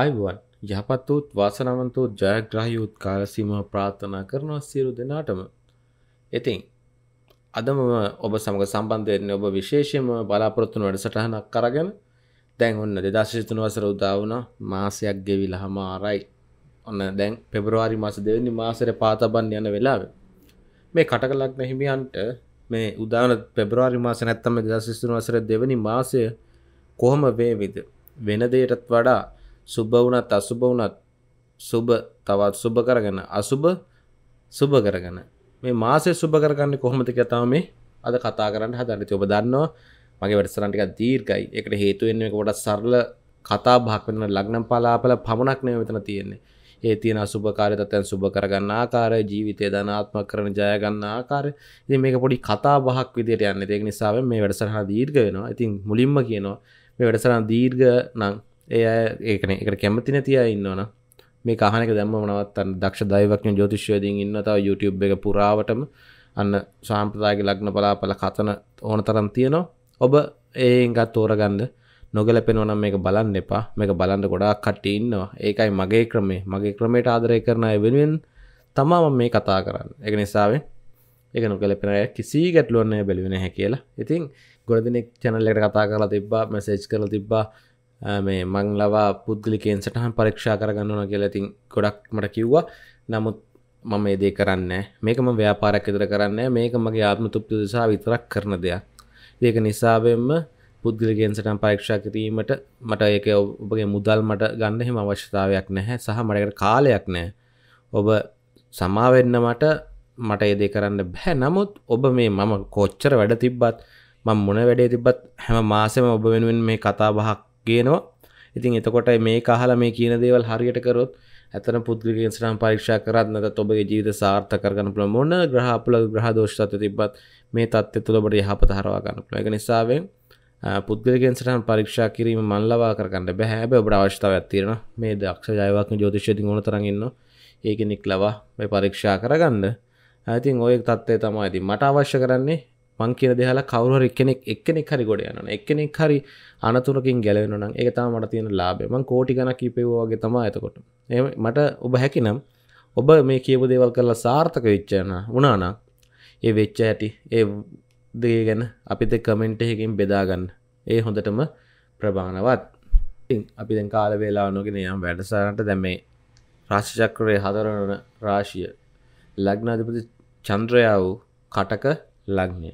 ආයුවන් යහපත් වූත් වාසනාවන්තෝ ජයග්‍රහයුත් කාලසීමහ ප්‍රාර්ථනා කරනවා සියලු දෙනාටම. ඉතින් අදම ඔබ සමඟ සම්බන්ධයන්නේ ඔබ විශේෂයම බලාපොරොත්තුන වැඩසටහනක් කරගෙන දැන් ඔන්න දෙදශිතුන වසර උදාවන මාසයක් ගෙවිල හමාරයි ඔන්න දැන් පෙබරවාරි මාස දෙවනි මාසර පාතබන් යන වෙලාව මේ කටකලක් නැහිමියන්ට මේ උදාන පෙබරවාරි මාස නැත්තම දෙදශිස්තුන වසර දෙවනි මාසය කොහොම වේවිද වෙන දේටත් වඩා සුභ වුණත් අසුභ වුණත් සුභ තවත් සුභ කරගෙන අසුභ සුභ කරගෙන මේ මාසේ සුභ කරගන්නේ කොහොමද කියලා තමයි මේ අද කතා කරන්න හදන්නේ. ඉතින් ඔබ දන්නවා මගේ වැඩසටහන ටිකක් දීර්ඝයි. ඒකට හේතු වෙන්නේ මේක පොඩක් සරල කතා බහක් වෙන ලග්නම් පලාපල පමණක් නෙමෙයි මෙතන තියෙන්නේ. ඒ තියෙන අසුභකාරී තත්ත්වයන් සුභ කරගන්න ආකාරය, ජීවිතය ධනාත්මක කරන ජය ගන්න ආකාරය. ඉතින් මේක පොඩි කතා බහක් විදියට යන්නේ. ඒක නිසා මේ වැඩසටහන දීර්ඝ වෙනවා. ඉතින් මුලින්ම කියනවා මේ වැඩසටහන දීර්ඝ නම් එය ඒකන එකට කැමතින තිය ඉන්නවන මේ කහනක දැම නවත්තන් දක්ෂ දයිවක්න ජෝතිශ්වයදින් ඉන්න තව YouTube එක පුරාවටම අන්න සාම්ප්‍රදාගේ ලක්න පලාපල කතන ඕන තරම් තියෙනවා ඔබ ඒගත් තෝරගන්ද නොගලපෙනවනම් මේක බලන්න එපා මේක බලන්න ගොඩා කට්ටි ඉන්නවා ඒකයි මගේ ක්‍රමේ මගේ ක්‍රමයට ආදරය කරන වෙනුවෙන් තමාම මේ කතා කරන්න එක නිසාවේ එක නොගලපෙනය කිසි ගැටලුවන්න බැලිවෙන හැ කියලා ඉතින් ගොඩදිනෙක් චැනල්ලට කතා කරලා තිබ්බා මැසේජ් කරලා තිබ්බා මේ මං ලවා පුද්ගලිකෙන් සටහන් පරීක්ෂා කරගන්නන කියලතින් ගොඩක් මට කිව්වා නමුත් මම ඒදේ කරන්න මේකම ව්‍යාපාරක් ඉදර කරන්න මේක මගේ ආත්ම තුප්ති දෙසා විතරක් කරන දෙයක් ඒක නිසාවෙන්ම පුද්ගලිකෙන් සටන් පරීක්ෂා කිරීමට මට ඒක ඔබගේ මුදල් මට ගන්න හෙම අවශ්‍යතාවයක් නැහැ සහ මටකට කාලයක් නෑ ඔබ සමාවෙන්න මට මට ඒදේ කරන්න බැහැ නමුත් ඔබ මේ මම කොච්චර වැඩ තිබ්බත් මං මොන වැඩේ තිබත් හැම මාසෙම ඔබ වෙනුවෙන් මේ කතාබහක් ගේනවා ඉතින් එතකොට මේ කහල මේ කියන දේවල් හරියට කරොත් ඇතන පුද්ගලිකෙන් සටහන් පරීක්ෂා කරත් නැත ඔබගේ ජීවිත සාර්ථක කරගන්න පුළුවන් මොන ග්‍රහපල ග්‍රහ දෝෂ තත්ත්ව තිබ්බත් මේ තත්ත්වය තුළ ඔබට යහපත හරවා ගන්න පුළුවන්. ඒක නිසාවෙන් පුද්ගලිකෙන් සටහන් පරීක්ෂා කිරීම මන් ලබා කරගන්න බෑ. හැබැයි ඔබට අවශ්‍යතාවයක් තියෙනවා. මේ දක්ෂ ජයවත්ම ජ්‍යොතිෂයකින් ඕන තරම් ඉන්නවා. ඒ කෙනෙක් ලවා මේ පරීක්ෂා කරගන්න. ඉතින් ওই තත්ත්වය තමයි ඉතින් මට අවශ්‍ය කරන්නේ මං කියන දෙහලා කවරුහර එක්කෙනෙක් එක්කෙනෙක් හරි ගොඩ යනවා එක්කෙනෙක් හරි අනතුරකින් ගැලවෙනවා නම් ඒක තමයි මට තියෙන ලාභය මං කෝටි ගණක් කීපෙවෝ වගේ තමයි එතකොට එහෙම මට ඔබ හැකිනම් ඔබ මේ කියපු දේවල් කරලා සාර්ථක වෙච්ච වුණා නම් ඒ වෙච්ච ඇති ඒ දේ ගැන අපිට කමෙන්ට් එකකින් බෙදා ගන්න ඒ හොඳටම ප්‍රමාණවත් ඉතින් අපි දැන් කාල වේලාව නොගෙන යම් වැඩසටහනට දැන් මේ රාශි චක්‍රයේ හතරවන රාශිය ලග්නාධිපති චන්ද්‍රයා වූ කටක ලග්නය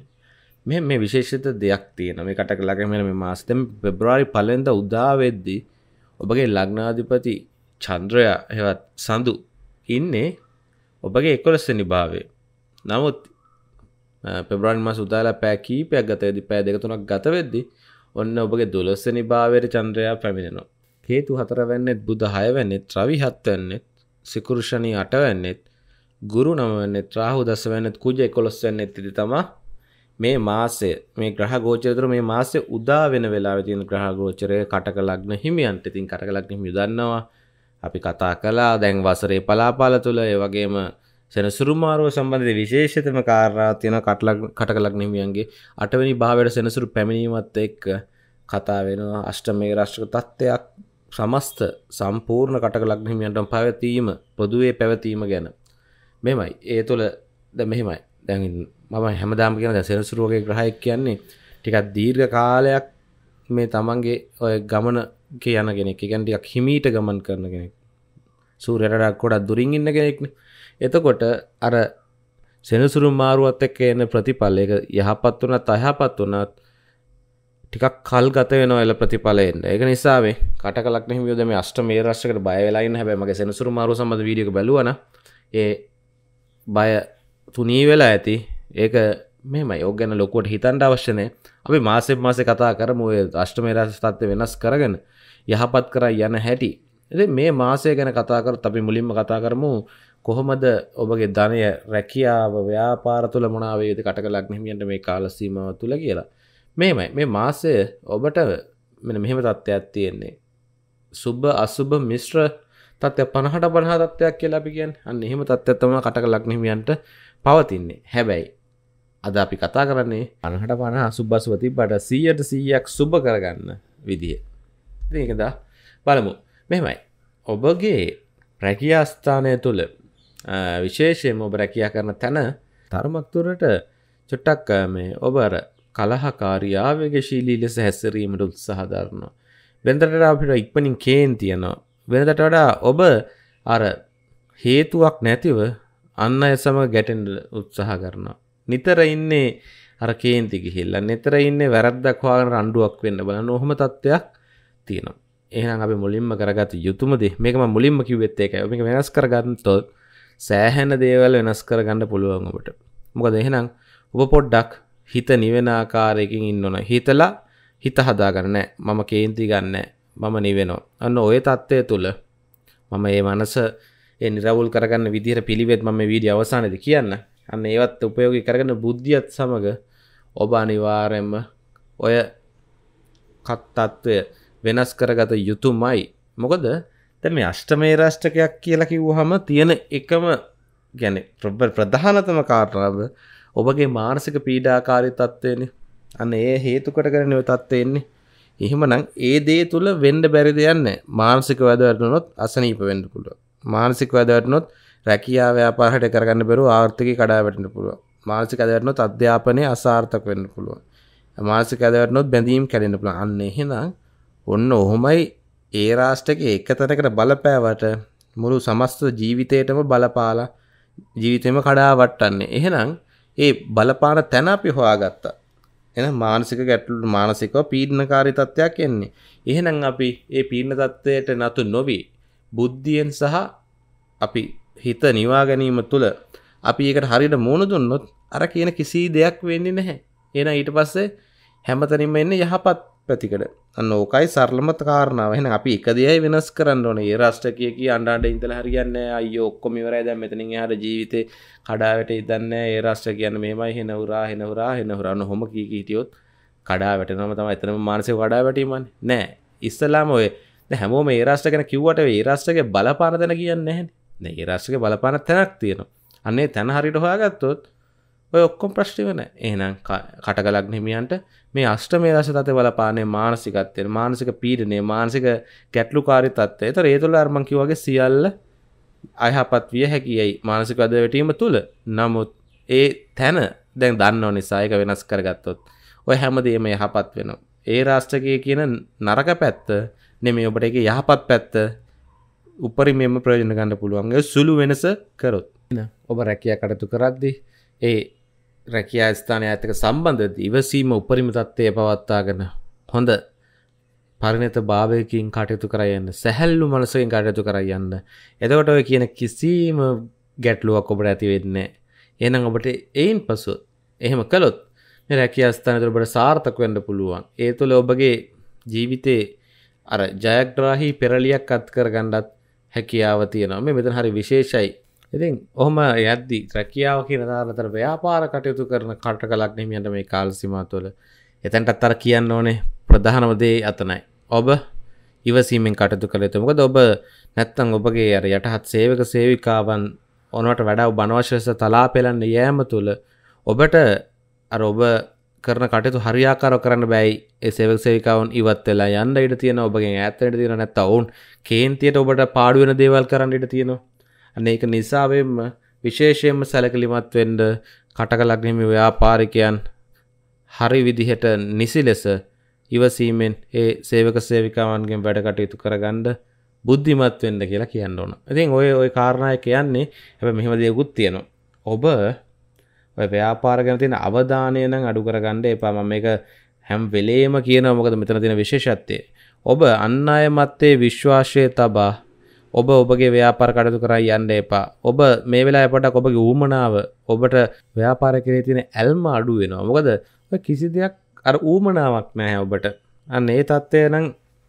මෙ මේ විශේෂිත දෙයක් තියෙන මේ කට කලක මෙ මේ මාස්තම පෙබ්‍රවාරි පලෙන්ද උදාවෙද්දී ඔබගේ ලග්නාධිපති චන්ද්‍රයා හෙවත් සඳු ඉන්නේ ඔබගේ එකොලස්සනි භාවේ නමුත් පෙබ්‍රන් මස් උදාලා පෑ කීපයක් ගතයදි පෑ දෙක තුනක් ගතවෙද්දි ඔන්න ඔබගේ දොලස්සනි භාවයට චන්ද්‍රයා පැමිණෙනවා හේතු හතරවැන්නෙත් බුද හයවැන්නෙත් රවි හත්වන්නෙත් සිකුරුෂණී අටවැන්නෙත් ගුරු නමවන්නෙත් රාහු දසවැන්නෙත් කුජ එකොලොස්සවන්නෙත් ඉදි තමා මේ මාසය මේ ග්‍රහ ගෝචරතර මේ මාසය උදා වෙන වෙලාවේ තියෙන ග්‍රහ ගෝචරය කටක ලග්න හිමියන්ට ඉතින් කටක ලග්න හිමියෝ දන්නවා අපි කතා කළා දැන් වසරේ පලාපාල තුල ඒ වගේම සෙනසුරුමාරුව සම්බන්ධ විශේෂතම කාරණා තියෙන කටක ලග්න හිමියන්ගේ අටවෙනි භාවයට සෙනසුරු පැමිණීමත් එක්ක කතා වෙනවා අෂ්ටමේ රාෂ්ට්‍රික තත්ත්වයක් සමස්ත සම්පූර්ණ කටක ලග්න හිමියන්ටම පැවතීම පොදුවේ පැවතීම ගැන මෙමයි ඒ තුළ දැන් මෙහෙමයි දැන් මම හැමදාම කියන සෙනසු රෝගේ ග්‍රහයක් කියන්නේ ටිකක් දීර්ඝ කාලයක් මේ තමන්ගේ ඔය ගමන යන කෙනෙක්. ඒ කියන්නේ ටිකක් හිමීට ගමන් කරන කෙනෙක්. සූර්යයට ගොඩක් දුරින් ඉන්න කෙනෙක්නේ. එතකොට අර සෙනසුරු මාරුවත් එක්ක එන ප්‍රතිඵල ඒක යහපත් වුණත් අයහපත් වුණත් ටිකක් කල් ගත වෙනවා එල ප්‍රතිඵලයෙන්. ඒක නිසා මේ කටකලක් හිමියෝ මේ අෂ්ටමේ රාශියකට බය වෙලා ඉන්න හැබැයි මගේ සෙනසුරු මාරුව සම්බන්ධ වීඩියෝ එක බැලුවා නම් ඒ බය තුනී වෙලා ඇති ඒක මෙම යෝගැන ලොකුවට හිතන්ට අවශ්‍යනය අපි මාසෙක් මාසෙ කතා කරම ඔය අෂ්ටමේරස තත්ව වෙනස් කරගෙන යහපත් කර යන හැටි ඇති මේ මාසය ගැන කතාකර අපි මුලින්ම කතා කරමු කොහොමද ඔබගේ ධනය රැකියාව ව්‍යාපාර තුළ මොනාවේද කටකලක් නහිමියන්ට මේ කාලසීමාව තුළ කියලා මෙමයි මේ මාසය ඔබට මෙ මෙහෙම තත්ත්වයක් තියෙන්නේ සුබ අසුභ මිශ්‍ර තත්ත්ය පණහට පණහා තත්ත්වයක් කියලා අපි කියන් අන්න එහෙම තත්ත්වත්තම කටක ලක්නහිමියන්ට පවතින්නේ හැබැයි අද අපි කතා කරන්නේ අනහට පණ අසුබ්බස්වති බට සීයට සීයක් සුබ කරගන්න විදිහ එකදා බලමු මෙමයි ඔබගේ රැකියා ස්ථානය තුළ විශේෂයෙන් ඔබ රැකයා කරන තැන තර්මක්තුරට චුට්ටක් මේ ඔබර කලහකාරයාාවගේ ශීලී ලෙස හැස්සරීමට උත්සාහධරනවා වෙන්දරට අපිට ඉක්පනින් කේන් තියනවා වෙනදට වඩා ඔබ අර හේතුවක් නැතිව අන්න එසම ගැටෙන්ඩ උත්සාහ කරනවා නිතර ඉන්නේ අර කේන්ති ගිහිල්ලා නිතර ඉන්නේ වැරද්දක් හොයාගෙන රණ්ඩුවක් වෙන්න බලන ඔහොම තත්ත්වයක් තියෙනවා. එහෙනම් අපි මුලින්ම කරගත යුතුම දේ මේක මම මුලින්ම කිව්වෙත් ඒකයි. මේක වෙනස් කරගත්තොත් සෑහෙන දේවල් වෙනස් කරගන්න පුළුවන් ඔබට. මොකද එහෙනම් ඔබ පොඩ්ඩක් හිත නිවෙන ආකාරයකින් ඉන්න ඕන. හිතලා හිත හදාගන්න නෑ. මම කේන්ති ගන්න මම නිවෙනවා. අන්න ඔය தත්ත්වය තුල මම මේ මනස ඒ නිරවුල් කරගන්න විදිහට පිළිවෙත් මම මේ වීඩියෝ අවසානයේදී කියන්න. අන්න ඒවත් උපයෝගි කරගන බුද්ධියත් සමඟ ඔබ අනිවාරෙන්ම ඔය කත්තත්වය වෙනස් කරගත යුතුමයි මොකද තැ මේ අෂ්ටමේ රාෂ්ටකයක් කියලා කිව්හම තියෙන එකම ගැන ප්‍රබර් ප්‍රධානතම කාරණාව ඔබගේ මානසික පීඩාකාරී තත්ත්වයනි අන්න ඒ හේතු කරගන නිව තත්වයෙන්නේ එහෙමනම් ඒ දේ තුළ වෙන්ඩ බැරිද යන්න මානසික වැදවැටනොත් අසනීප වෙන්ඩ පුළුව මානසික වැදවැටනොත් රැකියා ව්‍යාපාරයට කරගන්න බැරුව ආර්ථික කඩා වැටෙන්න පුළුවන්. මානසික අදවැටනොත් අධ්‍යාපනය අසාර්ථක වෙන්න පුළුවන්. මානසික අදවැටනොත් බැඳීම් කැඩෙන්න පුළුවන්. අන්න එහෙනම් ඔන්න ඔහොමයි ඒ රාෂ්ට්‍රයේ එක තැනකට බලපෑවට මුළු සමස්ත ජීවිතේටම බලපාලා ජීවිතේම කඩාවට්ටන්නේ. එහෙනම් ඒ බලපාන තැන අපි හොයාගත්තා. එහෙනම් මානසික ගැටලු මානසිකව පීඩනකාරී තත්ත්වයක් එන්නේ. එහෙනම් අපි මේ පීඩන තත්ත්වයට නතු නොවි බුද්ධියෙන් සහ අපි හිත නිවා ගැනීම තුළ අපි ඒකට හරියට මුණ දුන්නොත් අර කියන කිසි දෙයක් වෙන්නේ නැහැ. එහෙනම් ඊට පස්සේ හැමතැනින්ම එන්නේ යහපත් ප්‍රතිකඩ. අන්න ඕකයි සරලම කාරණාව. එහෙනම් අපි එක දෙයයි වෙනස් කරන්න ඕනේ. ඒ රාෂ්ට්‍රකීය කී අඬාඬ ඉඳලා හරියන්නේ නැහැ. අයියෝ ඔක්කොම ඉවරයි දැන් මෙතනින් එහාට ජීවිතේ කඩාවට ඉදන්නේ ඒ රාෂ්ට්‍ර කියන්නේ මෙහෙමයි හෙන උරා හෙන උරා හෙන උරා නොහොම කී කී හිටියොත් කඩාවැටෙනම තමයි එතනම මානසික කඩාවැටීමන්නේ. නෑ. ඉස්සලාම ඔය හැමෝම ඒ රාෂ්ට්‍ර ගැන කිව්වට ඒ රාෂ්ට්‍රගේ බලපාන දැන කියන්නේ නැහැ. ඒ රස්සක බලපාන තැනක් තියෙනවා අන්නේ තැන හරිට හොයාගත්තොත් ඔය ඔක්කොම් ප්‍රශ්ටිවන ඒනම් කටගලක් හිමියන්ට මේ අෂ්ට මේ රස තත බලපානය මානසිකත්වය මානසික පීඩනය මානසික ගැටලු කාරි තත්වය ත රේතුල අර්මංකි වගේ සියල්ල අයහපත් විය හැකියි මානසිකද වැටීම තුළ නමුත් ඒ තැන දැන් දන්න නිසායක වෙනස් කරගත්තොත් ඔය හැමදේම යහපත් වෙනවා ඒ රාෂ්ටකය කියන නරක පැත්ත නෙමේ ඔබට එක යහපත් පැත්ත උපරි මෙම ප්‍රයෝජන ගන්න පුළුවන් සුළු වෙනස කරොත් ඔබ රැකිය කටතු කරද්දි ඒ රැකයා ස්ථානය ඇතක සම්බන්ධ ඉවසීම උපරිම තත්ත්වය පවත්තාගෙන හොඳ පරිණත භාවයකින් කටයුතු කරයන්න සැහැල්ලු මනසකින් කටයුතු කරයන්න එතකොට ඔය කියන කිසිීම ගැටලුවක් ඔබට ඇතිවෙන්නේ එනම් ඔබට එයින් පසු එහෙම කළොත් රැකිය අස්ථානත ඔබට සාර්ථක වන්න පුළුවන් ඒ තුළ ඔබගේ ජීවිතේ අර ජයග්‍රාහි පෙරලියක් අත් කර ගණ්ඩත් හැකියාව තියෙනවා මේ මෙතන හරි විශේෂයි ඉතින් ඔහොම යද්දි රැකියාව කියනදානතර ව්‍යාපාර කටයුතු කරන කට කලක් නහිමියන්ට මේ කාල්සිමතුවල එතැන්ටත් අර කියන්න ඕනේ ප්‍රධානම දේ අතනයි ඔබ ඉවසීමෙන් කටතු කළ තුමකද ඔබ නැත්තං ඔබගේ අර යටහත් සේවක සේවිකාවන් ඔනට වැඩව බනවශස තලා පෙළන්න යෑම තුළ ඔබට අර ඔබ කරන කටයුතු හරියාකාරව කරන්න බෑයි ඒ සේවක සේවිකාවන් ඉවත් වෙලා යන්න ඉඩ තියෙනවා ඔබගෙන් ඈත් වෙන්න තියෙනවා නැත්නම් ඔවුන් කේන්තියට ඔබට පාඩු වෙන දේවල් කරන්න ඉඩ තියෙනවා අන්න ඒක නිසා වෙන්න විශේෂයෙන්ම සැලකිලිමත් වෙන්න කටකලක් හිමි ව්‍යාපාරිකයන් හරි විදිහට නිසි ලෙස ඉවසීමෙන් ඒ සේවක සේවිකාවන්ගෙන් වැඩ කටයුතු කරගන්න බුද්ධිමත් වෙන්න කියලා කියන්න ඕන. ඉතින් ඔය ওই කාරණා කියන්නේ හැබැයි මෙහෙම දේකුත් තියෙනවා. ඔබ ඔය ව්‍යාපාර ගැන තියෙන අවධානය නම් අඩු කරගන්න එපා මම මේක හැම් වෙලේම කියනවා මොකද මෙතන තියෙන විශේෂත්වය ඔබ අන් අය මැත්තේ විශ්වාසය තබා ඔබ ඔබගේ ව්‍යාපාර කටයුතු කරා යන්න එපා. ඔබ මේ වෙලාවේ පොඩක් ඔබගේ ඌමනාව ඔබට ව්‍යාපාර කරේ තියෙන ඇල්ම අඩු වෙනවා. මොකද ඔය කිසි දෙයක් අර ඌමනාවක් නැහැ ඔබට. අන්න ඒ தත්ත්වය නම්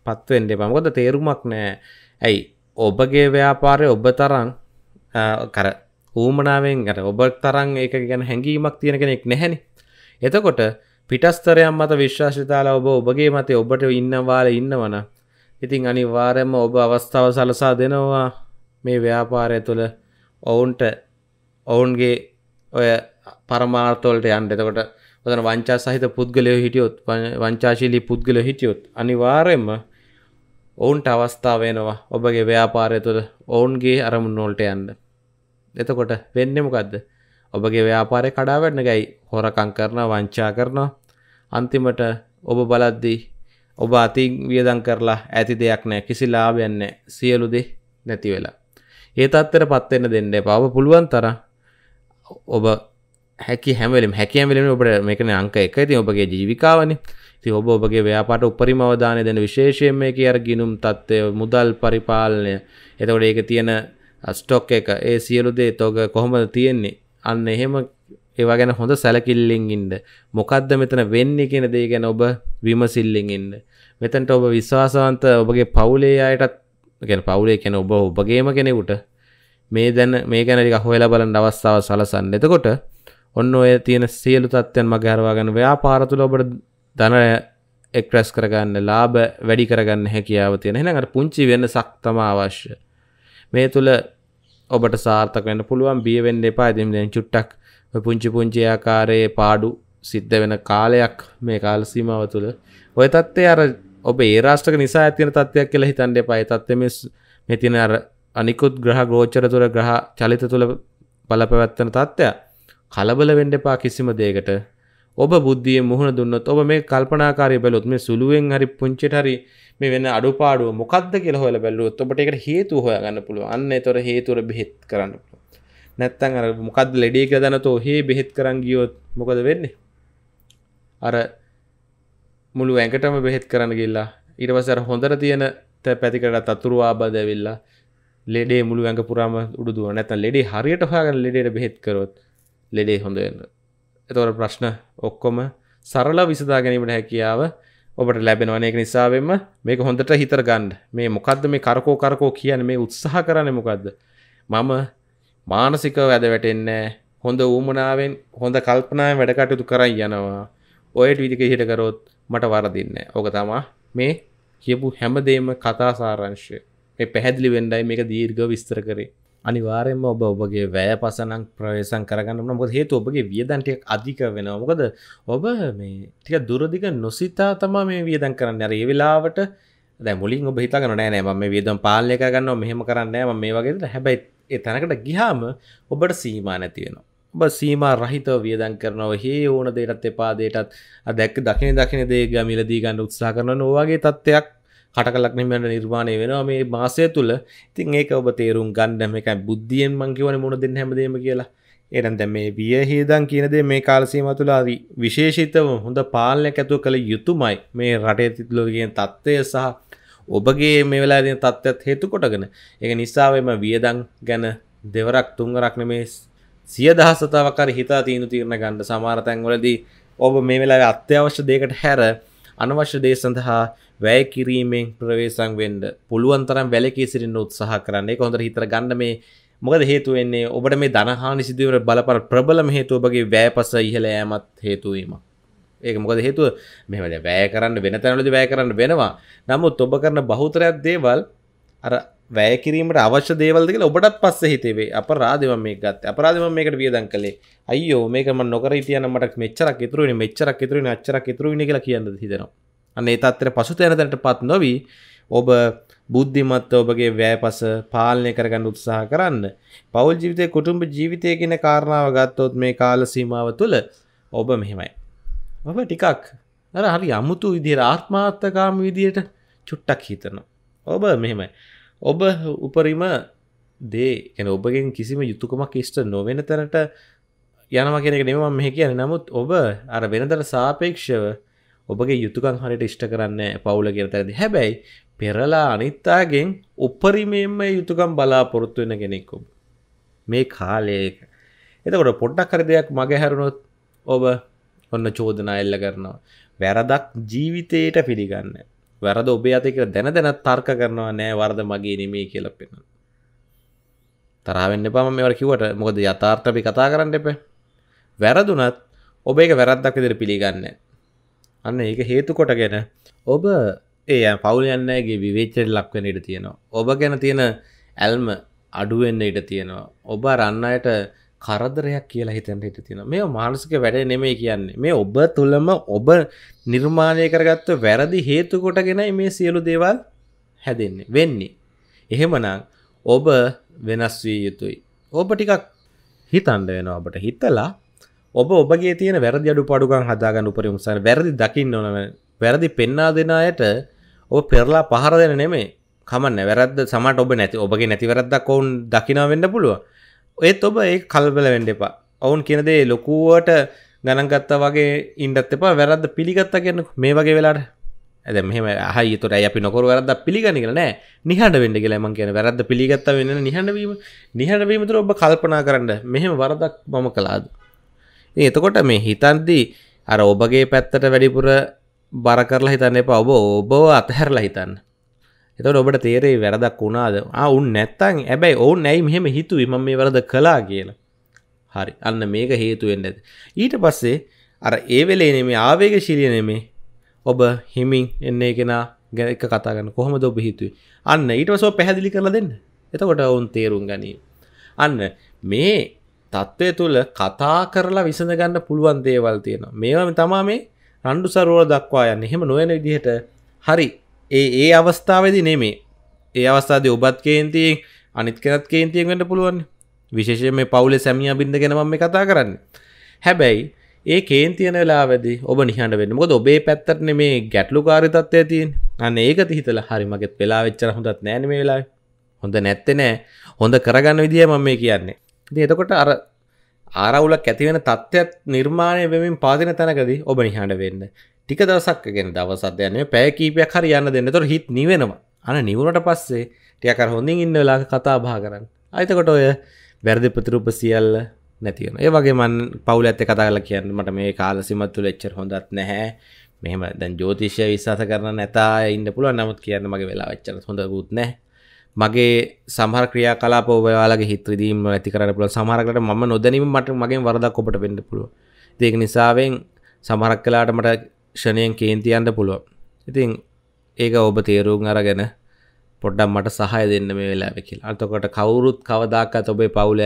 පත් වෙන්න එපා. මොකද තේරුමක් නැහැ. ඇයි ඔබගේ ව්‍යාපාරය ඔබ තරම් කර ඌමනාවෙන් ඇට ඔබ තරන් ඒක ගැන හැඟීමක් තියෙන කෙනෙක් නැහැනි. එතකොට පිටස්තරයම් මත විශ්වාශිතාලා ඔබ ඔබගේ මතේ ඔබට ඉන්නවාල ඉන්නවන. ඉතිං අනිවාරයම ඔබ අවස්ථාව සලසා දෙනවා මේ ව්‍යාපාරය තුළ ඔවුන්ට ඔවුන්ගේ ඔය පරමාර්තවලට යන්න එතකොට ඔතන වංචා සහිත පුද්ගලයෝ හිටියොත් වංචාශීලී පුද්ගලයෝ හිටියොත් අනිවාර්යෙන්ම ඔවුන්ට අවස්ථාව වෙනවා ඔබගේ ව්‍යාපාරය තුළ ඔවුන්ගේ අරමුණු වලට යන්න. එතකොට වෙන්නෙමකක්ද ඔබගේ ව්‍යාපාරය කඩාවැටන ගැයි හොරකං කරන වංචා කරනවා අන්තිමට ඔබ බලද්දී ඔබ අතින් වියදං කරලා ඇති දෙයක් නෑ කිසි ලාභයන්න සියලු දෙ නැති වෙලා ඒ තත්තර පත්වෙන්න දෙන්න පාව පුළුවන් තර ඔබ හැකි හැමලම් හැකෑමලම ඔබට මේකන අංක එක ති ඔබගේ ජීවිකාවන ති ඔබ ඔබගේ ව්‍යාපට උපරිමවධානය දෙන විශේෂයෙන් මේ අර ගිනුම් තත්ත්වය මුදල් පරිපාලනය එතකොට ඒක තියෙන ස්ටොක් එක ඒ සියලු දේ තෝග කොහොමද තියෙන්නේ අන්න එහෙම ඒවා ගැන හොඳ සැලකිල්ලින් ඉන්න මොකක්ද මෙතන වෙන්නේ කියන දේ ගැන ඔබ විමසිල්ලින් ඉන්න මෙතන්ට ඔබ විශ්වාසවන්ත ඔබගේ පවුලේ අයටත් ගැන පවුලේ කෙන ඔබ ඔබගේම කෙනෙකුට මේ දැන මේ ගැන ටික හොයලා බලන්න අවස්ථාව සලසන්න එතකොට ඔන්න ඔය තියෙන සියලු තත්ත්වයන් මග හරවාගෙන ව්‍යාපාර තුළ ඔබට ධන එක්රැස් කරගන්න ලාභ වැඩි කරගන්න හැකියාව තියෙන එහෙනම් අර පුංචි වෙනසක් තමයි අවශ්‍ය මේ තුළ ඔබට සාර්ථකෙන්ට පුළුවන් බියවෙන්න එපා දෙමිලෙන් චුට්ටක් පුංචි පුංචි ආකාරයේ පාඩු සිද්ධ වෙන කාලයක් මේ කාල සීමාව තුළ ඔය තත්ත්වය අර ඔබ ඒ රාෂ්ටක නිසා ඇතින තත්ත්වයක් කියලා හිතන්න එපා ඒ තත්ත්වෙ මේ තියෙන අර අනිකුත් ග්‍රහ ගෝචර තුළ ග්‍රහ චලිත තුළ බලපැවැත්වෙන තත්ත්වය කලබල වෙන්න එපා කිසිම දෙයකට ඔබ බුද්ධිය මුහුණ දුන්නොත් ඔබ මේ කල්පනාකාරය බැලුත් මේ සුළුවෙන් හරි පුංචිට හරි මේ වෙන අඩුපාඩුව මොකක්ද කියලා හොයලා බැලුවොත් ඔබට ඒකට හේතු හොයාගන්න පුළුවන්. අන්න ඒතොර හේතුවර බෙහෙත් කරන්න පුළුවන්. නැත්තම් අර මොකද්ද ලෙඩේ කියලා දැනතෝ හේ බෙහෙත් කරන් ගියොත් මොකද වෙන්නේ? අර මුළු ඇඟටම බෙහෙත් කරන්න ගිල්ලා ඊට පස්සේ අර හොඳට තියෙන පැතිකඩට අතුරු ආබාධ ඇවිල්ලා ලෙඩේ මුළු ඇඟ පුරාම උඩු දුවනවා. නැත්තම් ලෙඩේ හරියට හොයාගෙන ලෙඩේට බෙහෙත් කරොත් ලෙඩේ හොඳ වෙනවා. එතකොට ප්‍රශ්න ඔක්කොම සරලව විසඳා ගැනීමට හැකියාව ඔබට ලැබෙනවනයක නිසාවෙන්ම මේක හොඳට හිතර ගන්ඩ මේ මොකක්ද මේ කරකෝ කරකෝ කියන මේ උත්සාහ කරන්න මොකක්ද මම මානසික වැද වැටෙන්න හොඳ ඌමනාවෙන් හොඳ කල්පනාව වැඩකටයුතු කරයි යනවා ඔයට විදික හිට කරොත් මට වරදින්න ඕක තමා මේ කියපු හැමදේම කතා සාරංශය පැහැදිලි වෙන්ඩයි මේක දීර්ග විස්තර කරේ අනිවාරෙන්ම ඔබ ඔබගේ වැය පසනක් ප්‍රවේශන් කරගන්න මොද හේතු ඔබගේ වියදන්ටයක් අධික වෙන මොකද ඔබ මේ ටික දුරදිග නොසිතා තමා මේ වියදන් කරන්න ඇර ඒ වෙලාවට දැ මුලින් ඔබ හිතගන නෑ ම මේ වියදම් පාලය කරන්න මෙහෙම කරන්න ම මේ වගේ හැබැයි ඒ තැනකට ගිහාම ඔබට සීමා නැතිවෙනවා ඔබ සීම රහිතව වියදන් කරනව හේ ඕන දේටත් එපාදේටත් අදැක් දකින දකින දේ ගමිලදී ගන්න උත්සා කරන නොවාගේ තත්ත්වයක් කටකලක්නමට නිර්මාණය වෙනවා මේ මාසය තුළ ඉතින් ඒක ඔබ තේරුම් ගන්න මේකයි බුද්ධියෙන් මංකිවන මුණ දෙන්න හැමදීම කියලා එරන් දැ මේ විය හේදන් කියනද මේ කාලසීම තුළදී විශේෂිතව හොඳ පාලනයක් ඇතුව කළ යුතුමයි මේ රටේ තිතුලෝගෙන් තත්ත්වය සහ ඔබගේ මේ වෙලා දෙන තත්ත්වත් හේතු කොටගෙන එක නිසාවෙම වියදං ගැන දෙවරක් තුංගරක්න මේ සිය දහස්සතාවකර හිතා තීනු තීරණ ගණ්ඩ සමාරතැන්වලදී ඔබ මේ වෙලා අත්‍යවශ්‍ය දෙකට හැර අනවශ්‍ය දේ සඳහා වැය කිරීමෙන් ප්‍රවේශම් වෙන්න පුළුවන් තරම් වැලකී සිටින්න උත්සාහ කරන්න ඒක හොඳට හිතර ගන්න මේ මොකද හේතු වෙන්නේ ඔබට මේ ධනහානි සිදුවීමට බලපර ප්‍රබලම හේතුව ඔබගේ වැයපස ඉහළ යෑමත් හේතු වීමක්. ඒක මොකද හේතුව මෙහෙම දැන් වැය කරන්න වෙන තැනවලදී වැය කරන්න වෙනවා. නමුත් ඔබ කරන බහුතරයක් දේවල් අර වැෑකිරීමට අවශ්‍ය දේවල්දක ඔබටත් පස්ස හිතේවේ අප රාධම මේ ගත් අපරාධම මේකට වියදන් කළේ අයෝ මේකම නොකර තියනට මෙච්චරක් ඉතුරුවනි මෙච්චරක් ඉතුරුන අච්චරක් ඉතුරුණ කියලා කියන්න හිදෙනවා අන්නේ තත්තර පසු තැනතැනට පත් නොවී ඔබ බුද්ධිමත්ව ඔබගේ වෑපස පාලනය කරගන්න උත්සාහ කරන්න. පවල් ජීවිතය කුටුම්ඹ ජීවිතය කියෙන කාරණාව ගත්තොත් මේ කාල සීමාව තුළ ඔබ මෙහෙමයි. ඔබ ටිකක් නර හරි අමුතු විදිර ආත්මාත්තකාම විදියට චුට්ටක් හිතනවා. ඔබ මෙහෙමයි. ඔබ උපරිම දේ ඔබගෙන් කිසිම යුතුකමක් ඉෂ්ට නොවෙන තැනට යනම කෙනෙක නෙම මෙහ කියන නමුත් ඔබ අර වෙනදර සාපේක්ෂව ඔබගේ යුතුකන් හරිට ඉෂ්ට කරන්න පවුල කියෙන තැරදි හැබැයි පෙරලා අනිත්තාගෙන් උපරිමයෙන්ම යුතුකම් බලාපොරොත්තු වෙන කෙනෙක් ඔබ මේ කාලයක එතකොට පොඩ්ඩක් කර දෙයක් මගේ හැරුණොත් ඔබ ඔන්න චෝදනා එල්ල කරනවා වැරදක් ජීවිතයට පිළිගන්න වැරද ඔබේ අතික දැන දැනත් තර්ක කරනවා නෑ වර්ද මගේ නෙමේ කියලා පෙන්න තරාවෙන්න පම මෙවර කිවට මොකද යථාර්ථපි කතා කරන්න එප වැරදුනත් ඔබ එක වැරද්දක් විදිර පිළිගන්න අන්න ඒක හේතු කොට ගැන ඔබ ඒ පවුල යන්නගේ විවේචයට ලක්වෙන ඉට තියෙනවා ඔබ ගැන තියෙන ඇල්ම අඩුවෙන්න ඉට තියෙනවා ඔබ රන්න අයට කරදරයක් කියලා හිතැට හිට තියෙන මේ මානසික වැඩ නෙමේ කියන්නේ මේ ඔබ තුළම ඔබ නිර්මාණය කරගත්ව වැරදි හේතු කොටගෙනයි මේ සියලු දේවල් හැදෙන්නේ වෙන්නේ එහෙමනම් ඔබ වෙනස් වී යුතුයි ඔබ ටිකක් හිතන්ඩ වෙන ඔබට හිතලා ඔබ ඔබගේ තියෙන වැරදි අඩු පඩුගන් හදාගන්න උපරි උසන් වැරදි දකින්න ඕනව වැරදි පෙන්නා දෙෙන අයට ඔබ පෙරලා පහර දෙන නෙමේ කමන්න වැරද සමට ඔබ නැති ඔබගේ නැති වැරද්දක් ඔවුන් දකිනා වෙන්න පුළුවන් ඒත් ඔබ ඒ කල්බල වෙන්ඩ එපා ඔවුන් කියනදේ ලොකුවට ගණන්ගත්තා වගේ ඉන්ඩත් එපා වැරද්ද පිළිගත්ත කියන්න මේ වගේ වෙලාට ඇද මෙම හයි තුර අපි නොකර වැරද පිළිගනි නෑ නිහට වෙන්ඩ කියලම කියන වැරද පිළිගත්ත වෙන්න නිහඬවීම නිහඬවීමතුර ඔබ කල්පනා කරන්න මෙහෙම වරදක් මම කලාද. එතකොට මේ හිතන්දී අර ඔබගේ පැත්තට වැඩිපුර බර කරලා හිතන්න එප ඔබ ඔබව අතහැරලා හිතන්න එතට ඔබට තේරේ වැරදක් වුණාද අවුන් නැත්තං ඇබැයි ඔවුන් ඇයි මෙහෙම හිතුව ම මේ වරද කලා කියලා හරි අන්න මේක හේතුවෙන්ට ඇද ඊට පස්සේ අර ඒවෙලේ නෙමේ ආවේග ශිරිය නෙමේ ඔබ හිමින් එන්නේ කෙනා ගැ එක කතාගන්න කොහොම ඔබ හිතුයි අන්න ඊට සෝ පැහැදිලි කරලා දෙන්න එතකොට ඔවුන් තේරුම් ගනී අන්න මේ තත්ත්වය තුළ කතා කරලා විසඳගන්න පුළුවන් දේවල් තියෙන මේවම තමා මේ රණ්ඩු සරුවල දක්වා යන්න එහෙම නොයන විදිහට හරි ඒ ඒ අවස්ථාවදි නෙමේ ඒ අවස්ථාද ඔබත් කේන්තියෙන් අනිත් කෙනත් කේන්තියෙන් වෙන්න පුළුවන් විශේෂය මේ පවුල සැමිය බිඳ ගැනම මේ කතා කරන්න හැබැයි ඒ කේන්තියන වෙලාවදි ඔබ නිහඬ වෙන්න මොකද ඔබේ පැත්තට නෙමේ ගැටලු කාරිතත්වය තියෙන අන්න ඒක තිහිතලා හරි මගෙත් වෙලා වෙච්චර හොඳත් නෑනේ මේ වෙලාවේ හොඳ නැත්තේ නෑ හොඳ කරගන්න විදිය මම මේ කියන්නේ. ඉතින් එතකොට අර ආරවුලක් ඇති වෙන තත්ත්වයක් නිර්මාණය වෙමින් පාදින තැනකදී ඔබ නිහඬ වෙන්න. ටික දවසක් ගෙන දවසත් යන්නේ පැය කීපයක් හරි යන්න දෙන්න තොර හිත් නිවෙනවා අන නිවුණට පස්සේ ටියකර හොඳින් ඉන්න වෙලා කතා බා කරන්න අයිතකොට ඔය වැරදි ප්‍රතිරූප සියල්ල නැතිවන ඒ වගේ මන් පවුල ඇත කතා කල කියන්න මට මේ කාල සිමත්තුල එච්චර හොඳත් නැහැ මෙහම දැන් ජෝතිෂය විශවාස කරන නැතා ඉන්න පුළුව නමුත් කියන්න මගේ වෙලා වෙච්චර හොඳ බුත් නෑ මගේ සහර ක්‍රියා කලා පෝවයාලගේ හිත්‍රදීම ඇති කරන පුළ සමහරකට ම නොදැනීම මට මගේ වරදක් ඔපට පෙන්ඩ පුළුව දෙක නිසාවෙන් සමහරක් කලාට මට ක්ෂණයෙන් කේන්තියන්ට පුළුවන් ඉතින් ඒක ඔබ තේරුම් අරගෙන පොඩ්ඩම් මට සහය දෙන්න මේ වෙලා වෙකිල් අතකොට කවුරුත් කවදාකත් ඔබේ පවුලය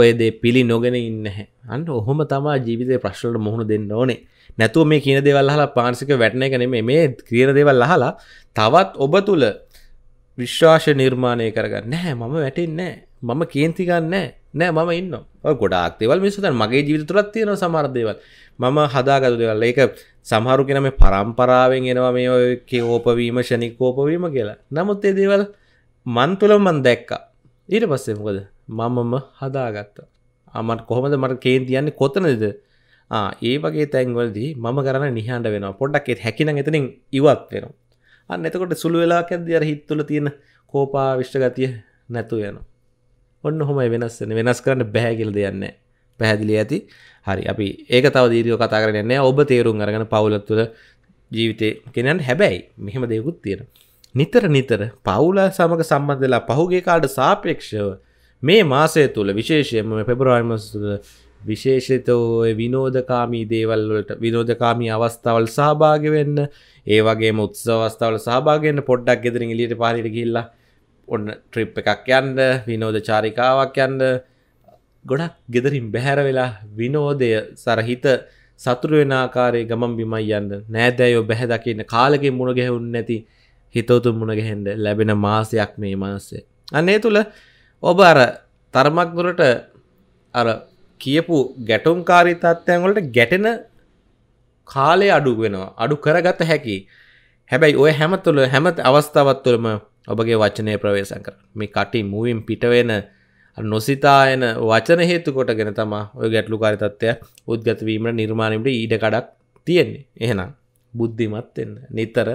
ඔය දේ පිළි නොගෙන ඉන්න අන්න ඔහොම තමා ජීවිතය ප්‍රශ්ලට මුහුණ දෙන්න ඕනේ නැතුව මේ කියන දෙවල් හලා පාන්සික වැටන එක නෙමේ මේ ක්‍රියන දෙවල් හලා තවත් ඔබ තුළ විශ්වාශ නිර්මාණය කරගන්න නැහැ මම වැටෙන්නේ නෑ මම කේන්තිගන්න නෑ මම ඉන්න ගොඩක් දෙවල් මිසත මගේ ජීවිතුරත් තියෙන සමාර්දයවල් මම හදාගතු දෙවල් ඒක සමහරු කෙන මේ පරම්පරාවෙන් එනවා මේ ඕපවීම ෂණිකෝපවීම කියලා නමුත් ඒ දේවල් මන්තුල මන් දැක්කා ඊට පස්සෙමකොද මමම හදාගත්තා අමට කොහොමද මට කේන්තියන්නේ කොතනද ඒ වගේ තැන්වලදී මම කරන්න නිහන්ඩ වෙන පොඩක් එත් හැකින එතනින් ඉවත් වෙනවා අන්න එතකොට සුළු වෙලාකැද අර හිත්තුල තියෙන කෝපා විශ්්‍රගතිය නැතු යනවා ඔන්න හොමයි වෙනස්සන වෙනස් කරන්න බැහැකිල් දෙයන්න පැහැදිලි ඇති හරි අපි ඒක තව දීරෝ කතා කරන්නේ ඔබ තේරුම් අරගෙන පවුලත්තුල ජීවිතය කෙනන් හැබැයි මෙහෙම දෙයකුත් තියෙන නිතර නිතර පවුල සමඟ සම්බන්ධලා පහුගේ කාඩ සාපේක්ෂව මේ මාසය තුළ විශේෂයම පෙබරවාර්මස් තුළ විශේෂිතෝ විනෝධකාමී දේවල්වලට විනෝධකාමී අවස්ථාවල් සහභාග වෙන්න ඒ වගේ මුත්සවස්ථාවල සහභාගෙන්න්න පොඩ්ඩක් ගෙදරින් ලිට පාලිට ගිල්ලා ඔන්න ට්‍රිප් එකක් යන්න විනෝද චාරිකාවක් යන්න ගොඩක් ගෙදරින් බැහැර වෙලා විනෝදය සරහිත සතුරුවෙන ආකාරයේ ගමන් බිමයි යන්න නෑදෑයෝ බැහැ දකින්න කාලකින් මුණ ගැහුන් නැති හිතවතුන් මුණ ගැහෙන්ඩ ලැබෙන මාසයක් මේ මනස්සේ අන්නේ තුළ ඔබ අර තරමක් දුරට අර කියපු ගැටුම් කාරී තත්ත්වයන්වලට ගැටෙන කාලය අඩු වෙනවා අඩු කරගත හැකි හැබැයි ඔය හැම තුළ හැමත් අවස්ථාවත් තුළම ඔබගේ වචනය ප්‍රවේශන් කර මේ කටි මුවින් පිටවෙන නොසිතායන වචන හේතු කොටගෙන තමා ඔය ගැටලු කාරිතත්වය උද්ගතවීමට නිර්මාණයට ඊඩ කඩක් තියෙන්නේ එහෙනම් බුද්ධිමත් එන්න නිතර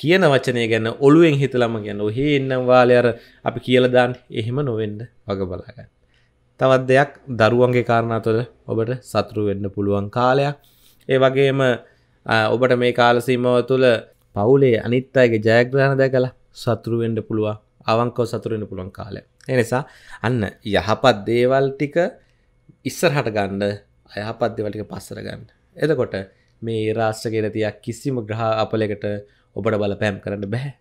කියන වචනය ගැන ඔළුවෙන් හිතලම ගැන ඔහේ එන්නම් වාලයර අපි කියලදාන් එහෙම නොවෙන්ඩ වග බලාගන්න තවත් දෙයක් දරුවන්ගේ කාරණාතුල ඔබට සතුරු වෙන්න පුළුවන් කාලයක් ඒ වගේම ඔබට මේ කාලසීමව තුළ පවුලේ අනිත් අයගේ ජයග්‍රහණ දැකලා සතුරුවෙන්ඩ පුළුවන් අවංකෝ සතුරෙන පුළුවන් කාලය එනිසා අන්න යහපත් දේවල් ටික ඉස්සර හට ගණ්ඩ අයහපත් දෙවලික පස්සර ගන්න එතකොට මේ රාශ්ටගෙන තියක් කිසිම ග්‍රහ අපලකට ඔබට බල පෑම් කරන්න බැහැ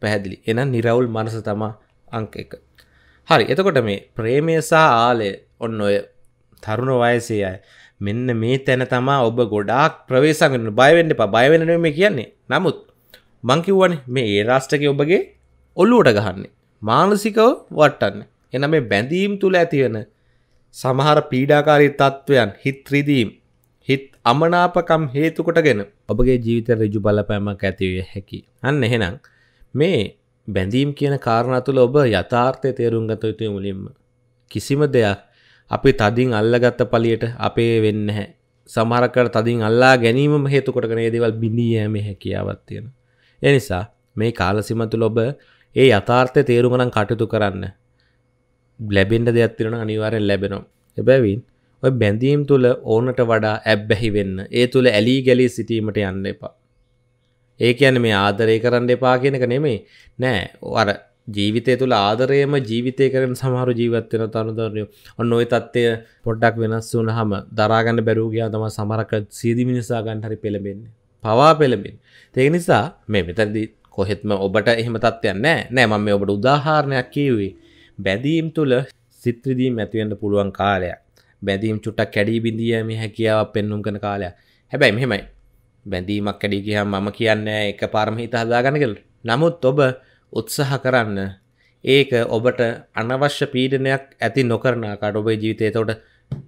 පැහැදිලි එන නිරවුල් මනස තමා අංක එක හරි එතකොට මේ ප්‍රේමය සහ ආලය ඔන්න ඔය තරුණ වයසේ අය මෙන්න මේ තැන තමා ඔබ ගොඩාක් ප්‍රවේශගන්න බයවෙන්න ප බයවෙන මේ කියන්නේ නමුත් මංකිව්වන මේ ඒ රාෂ්ටක ඔබගේ ඔල්ලුවට ගහන්නේ මානසිකව වට්ටන්න එන මේ බැඳීම් තුළ ඇතිවෙන සමහර පීඩාකාරී තත්ත්වයන් හිත්‍රිදීම් හිත් අමනාපකම් හේතුකොටගෙන ඔබගේ ජීවිත රජු බලපෑමක් ඇතිවිය හැකි. අන්න එහෙනම් මේ බැඳීම් කියන කාරණා තුළ ඔබ යථාර්ථය තේරුම් ගත යුතුය මුලින්ම. කිසිම දෙයක් අපි තදින් අල්ලගත්ත පලියට අපේ වෙන්න හැ. සමහරකට තදින් අල්ලා ගැනීමම හේතුකොටගෙන ඒ දේවල් බිඳී යෑමේ හැකියාවක් තියෙනවා. එනිසා මේ කාලසිම තුළ ඔබ ඒ යථාර්ථය තේරුමනම් කටයුතු කරන්න ලැබෙන්ට දෙයක් තිරෙන අනිවාරෙන් ලැබෙනවා එබැවින් ඔය බැඳීම් තුළ ඕනට වඩා ඇබ්බැහි වෙන්න ඒ තුළ ඇලී ගැලී සිටීමට යන්න එපා ඒ කියන මේ ආදරය කරන්න එපා කියෙනක නෙමේ නෑ අර ජීවිතය තුළ ආදරයම ජීවිතය කරන සමහරු ජීවත්වෙන තනුදරය ඔන්න ඔය තත්ත්වය පොඩ්ඩක් වෙනස් වුන හම දරාගන්න බැරූගයා තම සමරක සීදි මිනිසා ගන්ටහරි පෙළබෙන්නේ පවා පෙළඹින් ඒක නිසා මේ මෙතැදි කොහෙත්ම ඔබට එහෙම තත්වයන් නෑ නෑ මම ඔබට උදාහරණයක් කියවේ බැදීම් තුළ සිත්‍රදීම් ඇතිවෙන්ට පුළුවන් කාලය බැදීම් චුට්ටක් කැඩී බිඳියම හැකියාව පෙන්නුම් කන කාලය හැබැයි මෙහෙමයි බැඳීමක් කැඩී කියම් මම කියන්න එක පාරම හිත හදාගන්න කළ නමුත් ඔබ උත්සාහ කරන්න ඒක ඔබට අනවශ්‍ය පීඩනයක් ඇති නොකරනකාට ඔබේ ජීවිතයතවට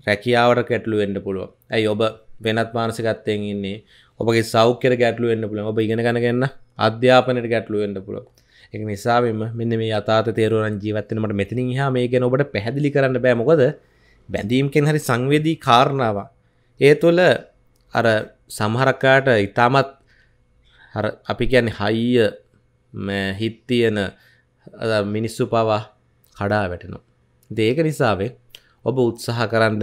රැකියාවට කැටලු වෙන්න පුළුව ඇයි ඔබ වෙනත් මානසිකත්තයෙන් ඉන්නේ ඔබගේ සෞඛ්‍යර ගැටලු වෙන්න පුළුවන් ඔබ ඉගෙන ගන්න අධ්‍යාපනයට ගැටලු වෙන්න පුළුවන් එක නිසාවෙම මෙන්න මේ අතාත තේරුවන් ජීවත්වෙනට මෙතනින් හා මේ ගැන ඔබට පැහැදිලි කරන්න බෑ මොකද බැඳීම්කෙන් හරි සංවේදී කාරණාව ඒ තුළ අර සමහරකාට ඉතාමත් අපි කියන්නේ හයිය හිත්තියන මිනිස්සු පවා කඩා වැටෙනවා දේක නිසාවේ ඔබ උත්සාහ කරන්න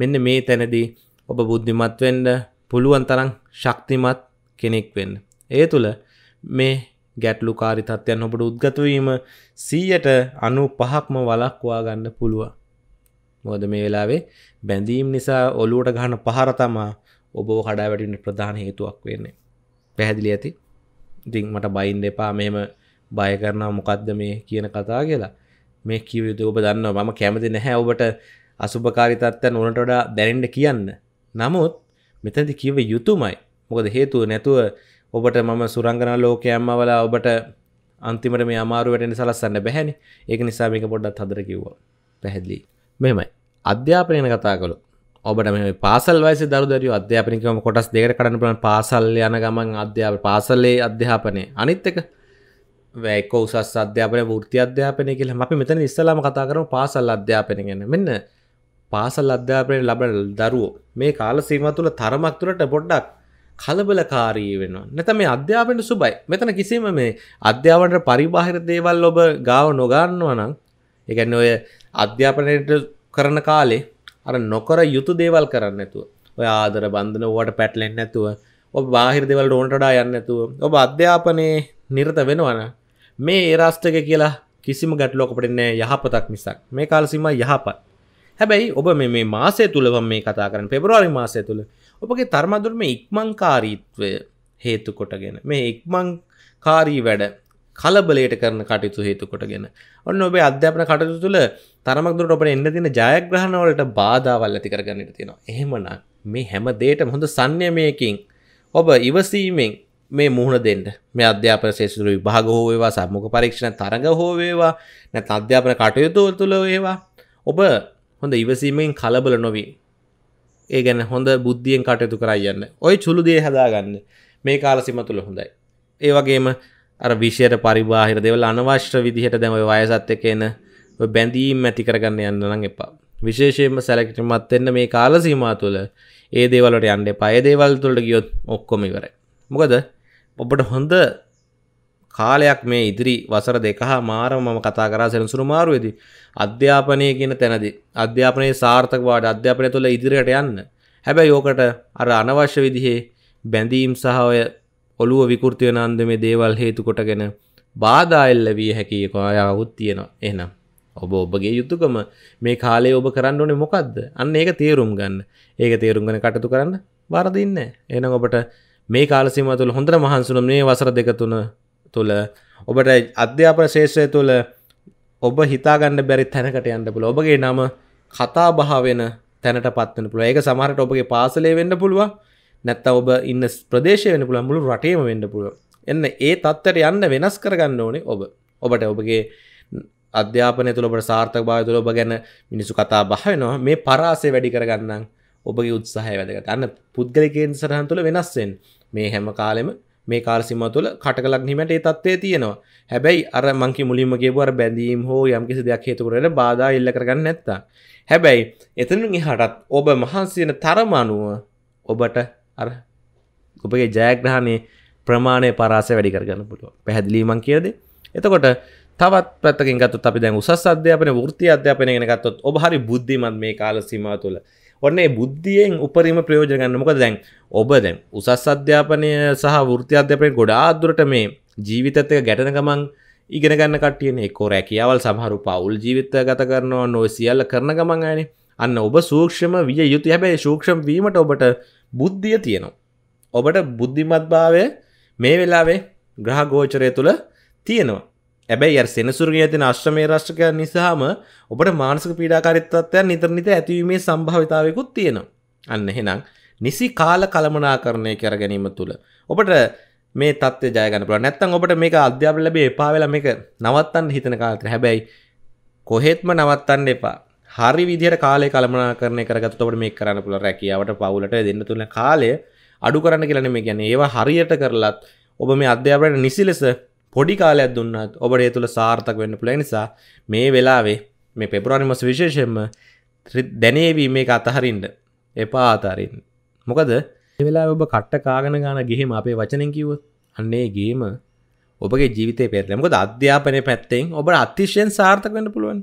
මෙන්න මේ තැනදී ඔබ බුද්ධිමත්වෙන්ඩ පුළුවන් තරම් ශක්තිමත් කෙනෙක් වෙන්න. ඒ තුළ මේ ගැටලු කාරිතත්වයන් ඔබට උද්ගතවීම සීයට අනු පහක්ම වලක්වා ගන්න පුළුවන්. මොද මේ වෙලාවේ බැඳීම් නිසා ඔලුවට ගහන පහරතමා ඔබ කඩා වැටින්න ප්‍රධාන හේතුවක් වෙන්නේ. පැහැදිලි ඇති ඉතිං මට බයින් දෙපා මෙම බය කරනා මොකක්ද මේ කියන කතා කියලා මේ කිවයුතු ඔබ දන්න මම කැමති නැහැ ඔබට අසුභකාරිතත්වයන් ඕනට වඩා දැනෙන්ට කියන්න. නමුත් මෙතැදි කිව යුතුමයි මොකද හේතුව නැතුව ඔබට මම සුරංගන ලෝකයම්මවල ඔබට අන්තිමට මේ අමාරුවටනි සලස්සන්න බැහැනි ඒක නිසා මේක පොඩ්ඩත් හදර කිව්වා පැහැදිලි මෙමයි අධ්‍යාපනයන කතා කළු ඔබට මේ පාසල් වයිස දරුදරිය අධ්‍යාපනිකම කොටස් දෙකට කරන්න පුළන් පාසල් යන ගමන් අධ්‍යාප පාසල්ලේ අධ්‍යාපනය අනිත් එක වැෑකෝ උසස් අධ්‍යාපන ෘති අධ්‍යාපනය කියල අපි මෙතන ඉස්සලාම කතා කරම පාසල් අධ්‍යාපනය ගැන මෙන්න පාසල් අධ්‍යාපනය ලබන දරුවෝ මේ කාල සීම තුළ තරමක් තුළට පොඩ්ඩක් කලබලකාරී වෙනවා. නැත්නම් මේ අධ්‍යාපනය සුබයි. මෙතන කිසිම මේ අධ්‍යාපනයට පරිබාහිර දේවල් ඔබ ගාව නොගන්නවා නම් ඒ කියන්නේ ඔය අධ්‍යාපනයට කරන කාලේ අර නොකර යුතු දේවල් කරන්න නැතුව. ඔය ආදර බන්ධන ඕවට පැටලෙන්නේ නැතුව. ඔබ බාහිර දේවල් ඕනට වඩා යන්නේ නැතුව. ඔබ අධ්‍යාපනයේ නිරත වෙනවනම් මේ ඒ රාෂ්ට්‍රක කියලා කිසිම ගැටලුවක් අපිට නැහැ යහපතක් මිසක්. මේ කාල සීමා යහපත්. හැබැයි ඔබ මේ මාසය තුළවම් මේ කතා කරන පෙබරවාරි මාසය තුළ ඔබගේ තර්මදුරම ඉක්මංකාරීත්වය හේතු කොටගෙන මේ ඉක්මං කාරී වැඩ කලබලයට කරන කටයුතු හේතු කොටගෙන ඔන්න ඔබේ අධ්‍යාපන කටයුතු තුළ තරමක් දුරට ඔබට එන්න තියෙන ජයග්‍රහණවලට බාධාවල් ඇති කරගන්නට තියෙනවා. එහෙමනම් මේ හැම දෙයකම හොඳ සංයමයකින් ඔබ ඉවසීමෙන් මේ මුහුණ දෙන්න. මේ අධ්‍යාපන ශේෂ්ත්‍ර විභාග හෝ වේවා සම්මුඛ පරීක්ෂණ තරඟ හෝ වේවා නැත්නම් අධ්‍යාපන කටයුතු තුළ වේවා ඔබ හොඳ ඉවසීමෙන් කලබල නොවී ඒ ගැන හොඳ බුද්ධියෙන් කටයුතු කරයන්න ඔය චුළු දේ හදාගන්න මේ කාල සිම තුළ හොඳයි ඒ වගේම අර විෂයට පරිබාහිර දෙවල් අනවශ්‍ය විදිහට දැම වයසත් එක එන බැඳීම් ඇති කරගන්න යන්න නම් එපා විශේෂයෙන්ම සැලකිටමත් එන්න මේ කාල සීමා තුළ ඒ දේවලට යන්න එපා ඒ දේවල් තුළට ගියොත් ඔක්කොම ඉවරයි මොකද ඔබට හොඳ කාලයක් මේ ඉදිරි වසර දෙකහ මාරම මම කතා කරා සෙනසුරු මාරුවේදී අධ්‍යාපනය කියන තැනදි අධ්‍යාපනයේ සාර්ථක වාඩ අධ්‍යාපනය තුළ ඉදිරියට යන්න හැබැයි ඕකට අර අනවශ්‍ය විදිහේ බැඳීම් සහ ඔය ඔළුව විකෘති වෙන අන්දමේ දේවල් හේතු කොටගෙන බාධා එල්ලවිය හැකි කයාවුත් තියෙනවා එහෙනම් ඔබ ඔබගේ යුතුකම මේ කාලේ ඔබ කරන්න ඕනේ මොකද්ද අන්න ඒක තේරුම් ගන්න ඒක තේරුම් ගන්න කටයුතු කරන්න වරදින්නේ එහෙනම් ඔබට මේ කාල සීමාව තුළ හොඳට මහන්සි මේ වසර දෙක තුන තුළ ඔබට අධ්‍යාපන ශාස්ත්‍රය තුළ ඔබ හිතාගන්න බැරි තැනකට යන්න පුළ ඔබගේ නම කතා බහ වෙන තැනට පත්වන පුළ ඒක සමහරට ඔබගේ පාසලේ වෙන්න පුළුව නැත්ත ඔබ ඉන්න ප්‍රදේශය වෙන පුළන් මුළු රටේම වෙන්න පුළුව එන්න ඒ තත්තර යන්න වෙනස් කරගන්න ඕනේ ඔබ ඔබට ඔබගේ අධ්‍යාපනය තුළ ඔබට සාර්ථක භාව තුළ ඔබ ගැන මිනිසු කතා බහනවා මේ පරාසේ වැඩි කරගන්නම් ඔබගේ උත්සාහය වැදගත් අන්න පුද්ගලිකෙන් සටහන් තුළ වෙනස්සෙන් මේ හැම කාලෙම මේ කාර්සිම තුළ කටකලක් නිමට ඒ තත්වය තියෙනවා හැබැයි අර මංකි මුලින්මගේපුර බැඳීම් හෝ යම්කිසි දෙයක් හේතුකරට බාධා ඉල්ල කරගන්න නැත්තා හැබැයි එතනුන් එහටත් ඔබ මහන්සියන තරමනුව ඔබට අර ඔබගේ ජයග්‍රහණය ප්‍රමාණය පරාසය වැඩි කරගන්න පුළුව පැහැදිලීමන් කියද එතකොට තවත් පැත්තකින් ගත්තු අපි දැන් උසස් අධ්‍යාපන ෘති අධ්‍යාපනය ගෙනගත්තොත් ඔබ හරි බුද්ධිමත් මේ කාල සීමා තුළ ඔන්න බුද්ධියෙන් උපරිම ප්‍රයෝජගන්න මොක දැන් ඔබ දැන් උසස් අධ්‍යාපනය සහ වෘති අධ්‍යපනය ගොඩාදුරට මේ ජීවිතත්ක ගැටන ගමන් ඉගෙනගන්න කටියන එකො රැකියාවල් සහරු පවුල් ජීවිත ගත කරනවා නොව සියල්ල කරන ගමන් අයන අන්න ඔබ සූක්ෂම විය යුතු හැබැයි ශූක්ෂම් වීමට ඔබට බුද්ධිය තියෙනවා. ඔබට බුද්ධිමත්භාවය මේ වෙලාවේ ග්‍රහගෝචරය තුළ තියෙනවා ඇබැයි සෙනසුරගේ ඇතින අශ්‍රමය රශ්ක නිසාම ඔබට මානසක පීඩාකාරිත්තත්වයන් නිතරනිත ඇතිවීමේ සම්භාවිතාවයකුත් තියෙනවා. අන්න එහෙනම් නිසි කාල කළමනා කරණය කර ගැනීම තුළ. ඔබට මේ තත්ව ජයගන පුළ නැත්තන් ඔබට මේක අධ්‍යාපන ලැබේ එපාවෙල මේක නවත්තන්න හිතන කාලතර හැබැයි කොහෙත්ම නවත්තන්න එපා හරි විදිර කාලය කළමනා කරන කරගත්තවට මේ කරන්න පුළ රැකියාවට පවුලට දෙන්න තුළ කාලය අඩු කරන්න කියලන මේ ගැන ඒවා හරියට කරලත් ඔබ මේ අධ්‍යාපනයට නිසි ලෙස පොඩි කාලයක් දුන්නත් ඔබට ඒ තුළ සාර්ථක වෙන්න පුළුවන් නිසා මේ වෙලාවේ මේ පෙබරවාරි මාස විශේෂයෙන්ම දැනේවි මේක අතහරින්න එපා අතහරින්න. මොකද මේ වෙලාවේ ඔබ කට්ට කාගෙන ගන්න ගිහිම අපේ වචනෙන් කිව්වොත් අන්නේ ගේම ඔබගේ ජීවිතේ පෙරලෙන. මොකද අධ්‍යාපනයේ පැත්තෙන් ඔබට අතිශයින් සාර්ථක වෙන්න පුළුවන්.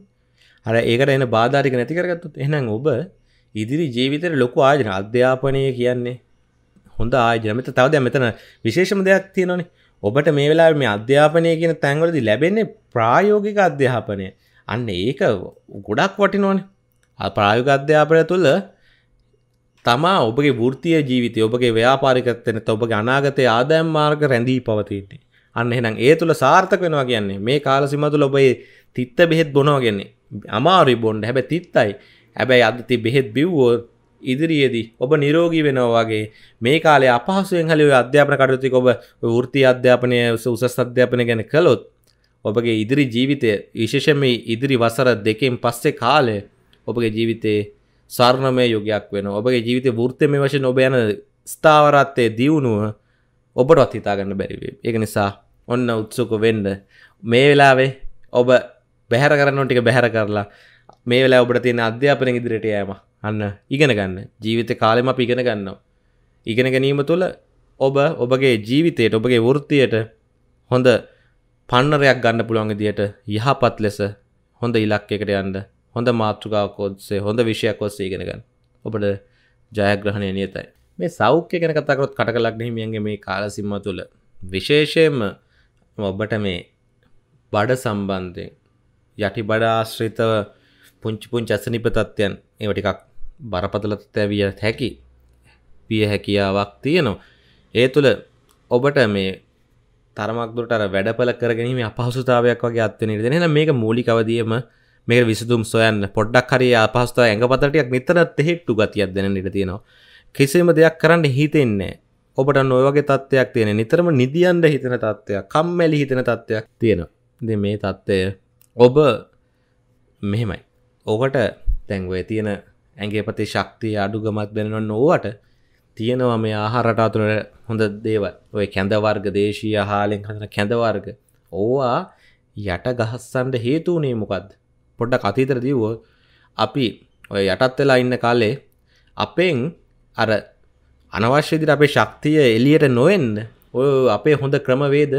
අර ඒකට එන බාධා ටික නැති කරගත්තොත් එහෙනම් ඔබ ඉදිරි ජීවිතේට ලොකු ආයතන අධ්‍යාපනය කියන්නේ හොඳ ආයතන. මෙතන තව දැන් මෙතන විශේෂම දෙයක් තියෙනවානේ. ඔබට මේ වෙලා මේ අධ්‍යාපනය කියන තැන්වලදි ලැබෙන්නේ ප්‍රායෝගික අධ්‍යාපනය අන්න ඒක ගොඩක් වටිනෝන ප්‍රායෝග අධ්‍යාපනය තුළ තමා ඔබගේ ෘතිය ජීවිතය ඔබගේ ව්‍යාපාරිකත්තන ඔබගේ අනාගතය ආදෑම් මාර්ග රැඳී පවතින්නේ අන්න එහෙනම් ඒ තුළ සාර්ථක වෙනවා කියන්නේ මේ කාලසිම තුළ ඔබේ තිත්ත බෙහෙත් බොනවා කියන්නේ අමාරුයි බොන්න හැබැයි තිත්තයි හැබැයි අද ති බෙහෙත් බිව්වෝ ඉදිරියේදී ඔබ නිරෝගී වෙනවා වගේ මේ කාලේ අපහසුවෙන් හරි ඔය අධ්‍යාපන කටයුතු ඔබ වෘත්ති අධ්‍යාපනය උසස් අධ්‍යාපනය ගැන කළොත් ඔබගේ ඉදිරි ජීවිතය විශේෂම ඉදිරි වසර දෙකෙන් පස්සේ කාලය ඔබගේ ජීවිතයේ සාර්ණමය යුගයක් වෙන ඔබගේ ජීවිත වෘත්තමය වශයෙන් ඔබ යන ස්ථාවරත්තය දියුණුව ඔබටත් හිතාගන්න බැරිවේ ඒක නිසා ඔන්න උත්සුක වෙන්න මේ වෙලාවේ ඔබ බැහැර කරන්න ටික බැහැර කරලා මේ වෙලා ඔබට තියෙන අධ්‍යාපන ඉදිරියට යෑම අන්න ඉගෙන ගන්න ජීවිත කාලෙම පිගෙන ගන්නවා. ඉගෙන ගැනීම තුළ ඔබ ඔබගේ ජීවිතයට ඔබගේ වෘත්තියට හොඳ පන්නරයක් ගන්න පුළුවන් විදියට යහපත් ලෙස හොඳ ඉලක්කයකට යන්න හොඳ මාතෘකාවක් ඔස්සේ හොඳ විෂයක් ඔස්සේ ඉගෙන ගන්න. ඔබට ජයග්‍රහණය නියතයි. මේ සෞඛ්‍ය ගැන කතා කරොත් කටකලක් හිමියන්ගේ මේ කාලසීමාව තුළ විශේෂයෙන්ම ඔබට මේ බඩ සම්බන්ධයෙන් යටි බඩ ආශ්‍රිතව පුංචි පුංචි අසනීප තත්ත්වයන් ඒව ටිකක් බරපතල තැවිය හැකි පිය හැකියාවක් තියෙනවා ඒ තුළ ඔබට මේ තරමක්දුරට වැඩපල කරගනීම අපහසුතාවයක් වගේ අත්වන දෙන මේක මූලිකවදියම මේ විසදුම් සොයන් පොඩ්ඩක් හරි අපහස්ත ඇඟ පතටයක් නිතරත් හෙට්ටු ගතියක් දෙන නිට තියෙනවා කිසිම දෙයක් කරන්න හිතෙන්නේ ඔබට නොයවගේ තත්ත්වයක් තියෙන නිතරම නිදියන්ට හිතන තත්ත්වයක් කම්මැලි හිතන තත්ත්වයක් තියෙනවා දෙ මේ තත්ත්වය ඔබ මෙහෙමයි ඔකට තැන්ගුව තියෙන ඇගේ පති ශක්තිය අඩු ගමත් වෙනවන්න ඕවට තියෙනවා මේ ආහාරට අතුරට හොඳ දේවල් ඔය කැඳවර්ග දේශීය හාලෙන් හඳන කැඳවර්ග ඕවා යට ගහස්සන්ට හේතුවනේ මොකක්ද පොඩ්ඩ කතීතර දීවෝ අපි ඔය යටත් වෙලා ඉන්න කාලේ අපෙන් අර අනවශ්‍යදිර අපේ ශක්තිය එලියට නොවෙන්න ඔය අපේ හොඳ ක්‍රමවේද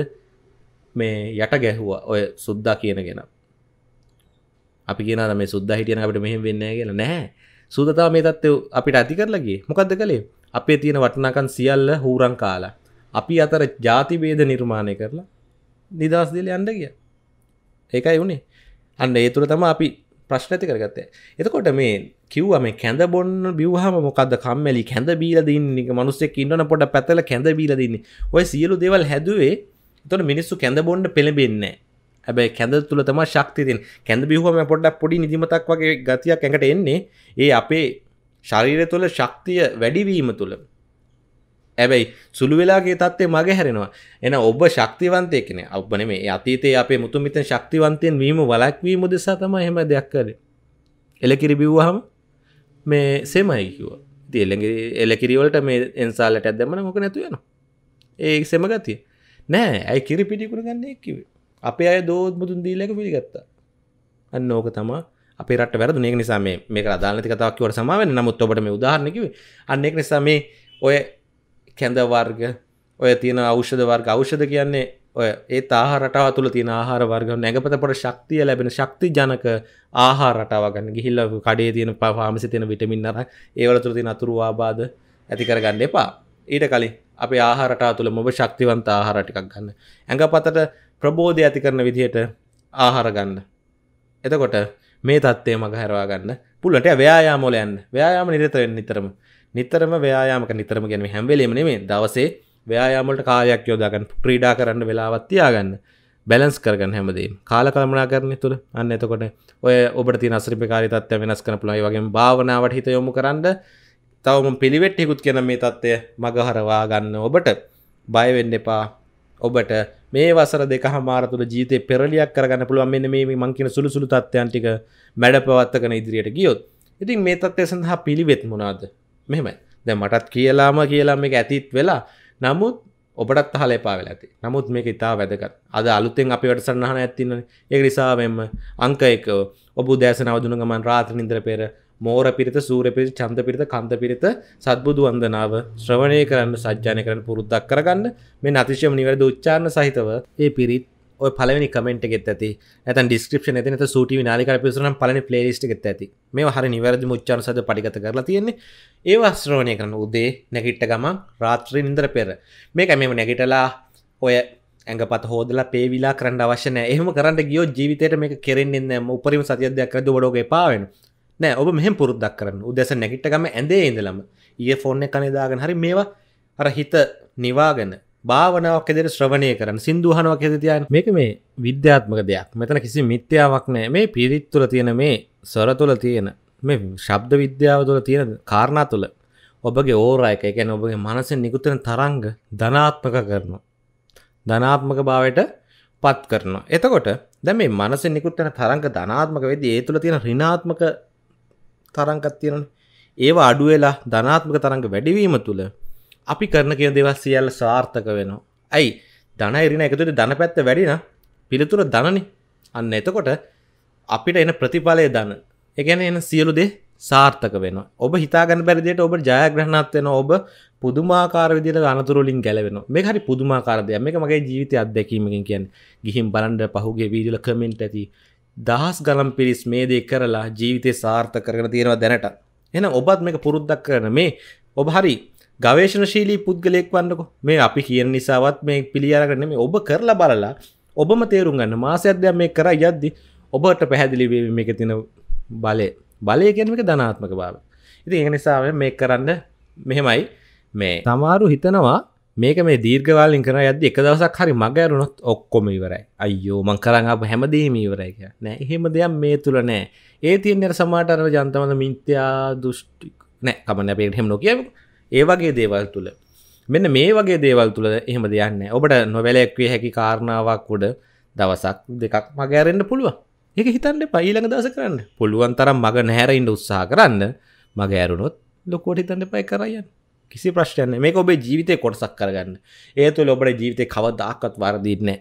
මේ යට ගැහුවා ඔය සුද්දා කියනගෙන අපි කියන මේ සුද්දා හිටියන අපට මෙහෙම වෙන්න කියලා නැහැ සූදතාව මේ තත්ත්වය අපිට ඇති කරලගේ මොකක්ද කළේ අපේ තියෙන වටනාකන් සියල්ල හූරං කාලා අපි අතර ජාතිබේද නිර්මාණය කරලා නිදහස් දෙල යන්න ගිය ඒකයි වුණේ අන්න ඒ තුළ තම අපි ප්‍රශ්න ඇති කරගත්තේ එතකොට මේ කිව්ව මේ කැඳ බොන්න බිව්හම මොකද කම්මැලි කැඳ බීල දින්නේ මනුස්සෙක් ඉන්නන පොඩ පැතල කැඳ බීල දින්නේ ඔය සියලු දේවල් හැදුවේ එතකොට මිනිස්සු කැඳ බොන්න පෙළඹෙන්නේ හැබැයි කැඳ තුළ තම ශක්තිතින් කැඳ බිහුවම පොඩ්ඩක් පොඩි නිදිමතක් වගේ ගතියක් ඇඟට එන්නේ ඒ අපේ ශරීරය තුළ ශක්තිය වැඩිවීම තුළ ඇබැයි සුළු වෙලාගේ තත්ත්වේ මගේ හැරෙනවා එන ඔබ ශක්තිවන්තය කෙන ඔබන මේ අතීතයේ අපේ මුතුමිතන් ශක්තිවන්තයෙන් වීම වලක්වීම දෙසා තම හෙම දෙයක් කර එලකිරි බිව්වහම මේ සෙමයි කිව තිල්ලගේ එලකිරිවලට මේ එන්සාලට ඇදමන මොක නැතුවෙන ඒ සෙමගතිය නෑ ඇයි කිරි පිටිකුර ගන්නේ කිවේ අපේ අය දෝත් මුදුන් දීලක පිළිගත්තා අන්න ඕක තමා අපේ රට වැරදු නේක නිසා මේ මේක අදාළනති කතාවක් කිව්වට සමාවෙන්න නමුත් ඔබට මේ උදාහරණ කිව්වේ අන්න ඒක නිසා මේ ඔය කැඳ වර්ග ඔය තියෙන ඖෂධ වර්ග ඖෂධ කියන්නේ ඔය ඒ ආහාර රටාව තුළ තියෙන ආහාර වර්ග නැගපතපට ශක්තිය ලැබෙන ශක්ති ජනක ආහාර රටාව ගන්න ගිහිල්ල කඩේ තියෙන පාමසි තියෙන විටමින් අර ඒවල තුළ තියෙන අතුරු ආබාධ ඇති කරගන්න එපා ඊට කලින් අපේ ආහාර රටාව තුළ මොබ ශක්තිවන්ත ආහාර ටිකක් ගන්න ඇඟපතට ප්‍රබෝධය ඇති කරන විදිහට ආහාර ගන්න. එතකොට මේ தත්ත්වය මග හරවා ගන්න. පුළුන්ට ව්‍යායාම වල යන්න. ව්‍යායාම නිරත වෙන්න නිතරම. නිතරම ව්‍යායාමක නිතරම කියන්නේ හැම වෙලෙම නෙමෙයි. දවසේ ව්‍යායාම වලට කාලයක් යොදා ගන්න. ක්‍රීඩා කරන්න වෙලාවක් තියාගන්න. බැලන්ස් කරගන්න හැමදේම. කාල කළමනාකරණය තුල අන්න එතකොට ඔය ඔබට තියෙන අසරිපකාරී තත්ත්වය වෙනස් කරන්න පුළුවන්. ඒ වගේම භාවනාවට හිත යොමු කරන්න තවම පිළිවෙට්ටිකුත් කියන මේ தත්ත්වය මග හරවා ගන්න ඔබට බය වෙන්න එපා. ඔබට මේ වසර දෙක හමාරතුර ජීතය පෙරලියක් කරගන්න පුළුවන් මෙන්න මේ මංකින සුළු සුළු තත්ත්යන්ටික මැඩ පවත්තකන ඉදිරියට ගියොත් ඉතින් මේ තත්ය සඳහා පිළිවෙත් මුණාද මෙමයි දැ මටත් කියලාම කියලා මේ ඇතිත් වෙලා නමුත් ඔබටත් අහල එපා වෙලා ඇති නමුත් මේක ඉතා වැදකත් අද අලුතෙන් අපි වැට සන්නහන ඇතින්න ඒ නිසාවෙන්ම අංක එක ඔබ දෑසන අවදුන ගමන් රාත්‍ර නින්ද්‍ර පෙර මෝර පිරිත සූර පිරි චන්ද පිරිත කන්ද පිරිත සත්බුදු වන්දනාව ශ්‍රවණය කරන්න සජ්ජානය කරන පුරුද්දක් කරගන්න මේ අතිශයම නිවැරද උච්චාරණ සහිතව ඒ පිරිත් ඔය පලවෙනි කමෙන්ට් එකෙත් ඇති ඇතන් ඩිස්ක්‍රපෂන ඇති නැත සූටි විනාලිකර පිසරම් පලන ප්ලේලිස්ට් එකෙත් ඇති මේ හරි නිවැරදි මුච්චාන සද පටිගත කරලා තියෙන්නේ ඒ වස්ශ්‍රවණය කරන උදේ නැගිට්ට ගමන් රාත්‍රී නින්දර පෙර මේක මෙම නැගිටලා ඔය ඇඟපත් හෝදලා පේවිලා කරන්න අවශ්‍යන එහම කරන්න ගියෝ ජීවිතයට මේ කෙරෙන්නේ ම උපරිම සතියදයක් කරද ොඩෝගේ පාවෙන නෑ ඔබ මෙහම පුරුද්දක් කරන්න උදෙස නැගිට ගම ඇඳේ ඉඳලම ඒ ෆෝර්න කනෙදාගෙන හරි මේවා අර හිත නිවාගෙන භාවනාවක් එදෙන ශ්‍රවණය කරන සිින්දුහනුවක් ඇතිතියන් මේක මේ විද්‍යාත්මක දෙයක් මෙතන කිසි මිත්‍යාවක් නෑ මේ පිරිත් තුළ තියෙන මේ සොර තුළ තියෙන මේ ශබ්ද විද්‍යාව තුළ තියෙන කාරණා තුළ ඔබගේ ඕරයක එකැන ඔබගේ මනස නිකුතන තරංග ධනාත්මක කරනවා. ධනාත්මක භාවයට පත් කරනවා. එතකොට දැ මේ මනස නිකුත්තන තරංග ධනාත්මක වෙද ඒ තුළ තියෙන රිනාත්මක තරංගත් තියෙනනේ. ඒවා අඩු වෙලා ධනාත්මක තරංග වැඩිවීම තුළ අපි කරන කියන දේවල් සියල්ල සාර්ථක වෙනවා. ඇයි? ධන ඉරිණ එකතුට ධන පැත්ත වැඩි නම් පිළිතුර ධනනේ. අන්න එතකොට අපිට එන ප්‍රතිඵලය ධන. ඒ කියන්නේ එන සියලු දේ සාර්ථක වෙනවා. ඔබ හිතාගන්න බැරි දෙයට ඔබ ජයග්‍රහණත් වෙනවා. ඔබ පුදුමාකාර විදිහට අනතුරු වලින් ගැලවෙනවා. මේක හරි පුදුමාකාර දෙයක්. මේක මගේ ජීවිතයේ අත්දැකීමකින් කියන්නේ. ගිහින් බලන්න පහුගිය වීඩියෝ කමෙන්ට් ඇති දහස් ගලම් පිරිස් මේ දේ කරලා ජීවිතය සාර්ථ කරන තියෙනවා දැනට. එන ඔබත් මේක පුරුද්දක් කරන මේ ඔබ හරි ගවේශනශීලී පුද්ගලයෙක් වන්නකො මේ අපි කියන නිසාවත් මේ පිළියරගන්න මේ ඔබ කරලා බලලා ඔබම තේරුම් ගන්න මාසයක්දයක් මේ කර යද්දි ඔබට පැහැදිලි වේවි මේක තියෙන බලය. බලය කියන්නේ මේක ධනාත්මක බව. ඉතින් ඒක නිසා මේ කරන්න මෙහෙමයි මේ තමාරු හිතනවා මේක මේ දීර්ගවාලින් කර ඇද එක දවසක් හරි මග ඇරුණොත් ඔක්කොම ඉවරයි අයෝ මං කරන්න අප හැමදීම ඉවරයික නෑ එහෙම දෙයක් මේ තුළ නෑ ඒ තියන්නට සමාටරව ජන්තමන මින්ත්‍යා දෘෂ්ටි නෑ කමන අපේට හෙම නොකිය ඒ වගේ දේවල් තුළ මෙන්න මේ වගේ දේවල් තුළ එහෙම දෙයන්න ඔබට නොවැලැක්වේ හැකි කාරණාවක් උඩ දවසක් දෙකක් මගෑරෙන්න්න පුළුව එක හිතන්න පයිළඟ දස කරන්න පුළුවන් තරම් මග නැහැරයින්ට උත්සා කරන්න මග ඇරුණොත් ලොකෝට හිතන්න පයි කරයන්න කිසි ප්‍රශ්යන මේ ඔබේ ජීවිතය කොටසක් කරගන්න ඒ තුළ ඔබට ජීවිතය කවදක්කත් වරදිීනෑ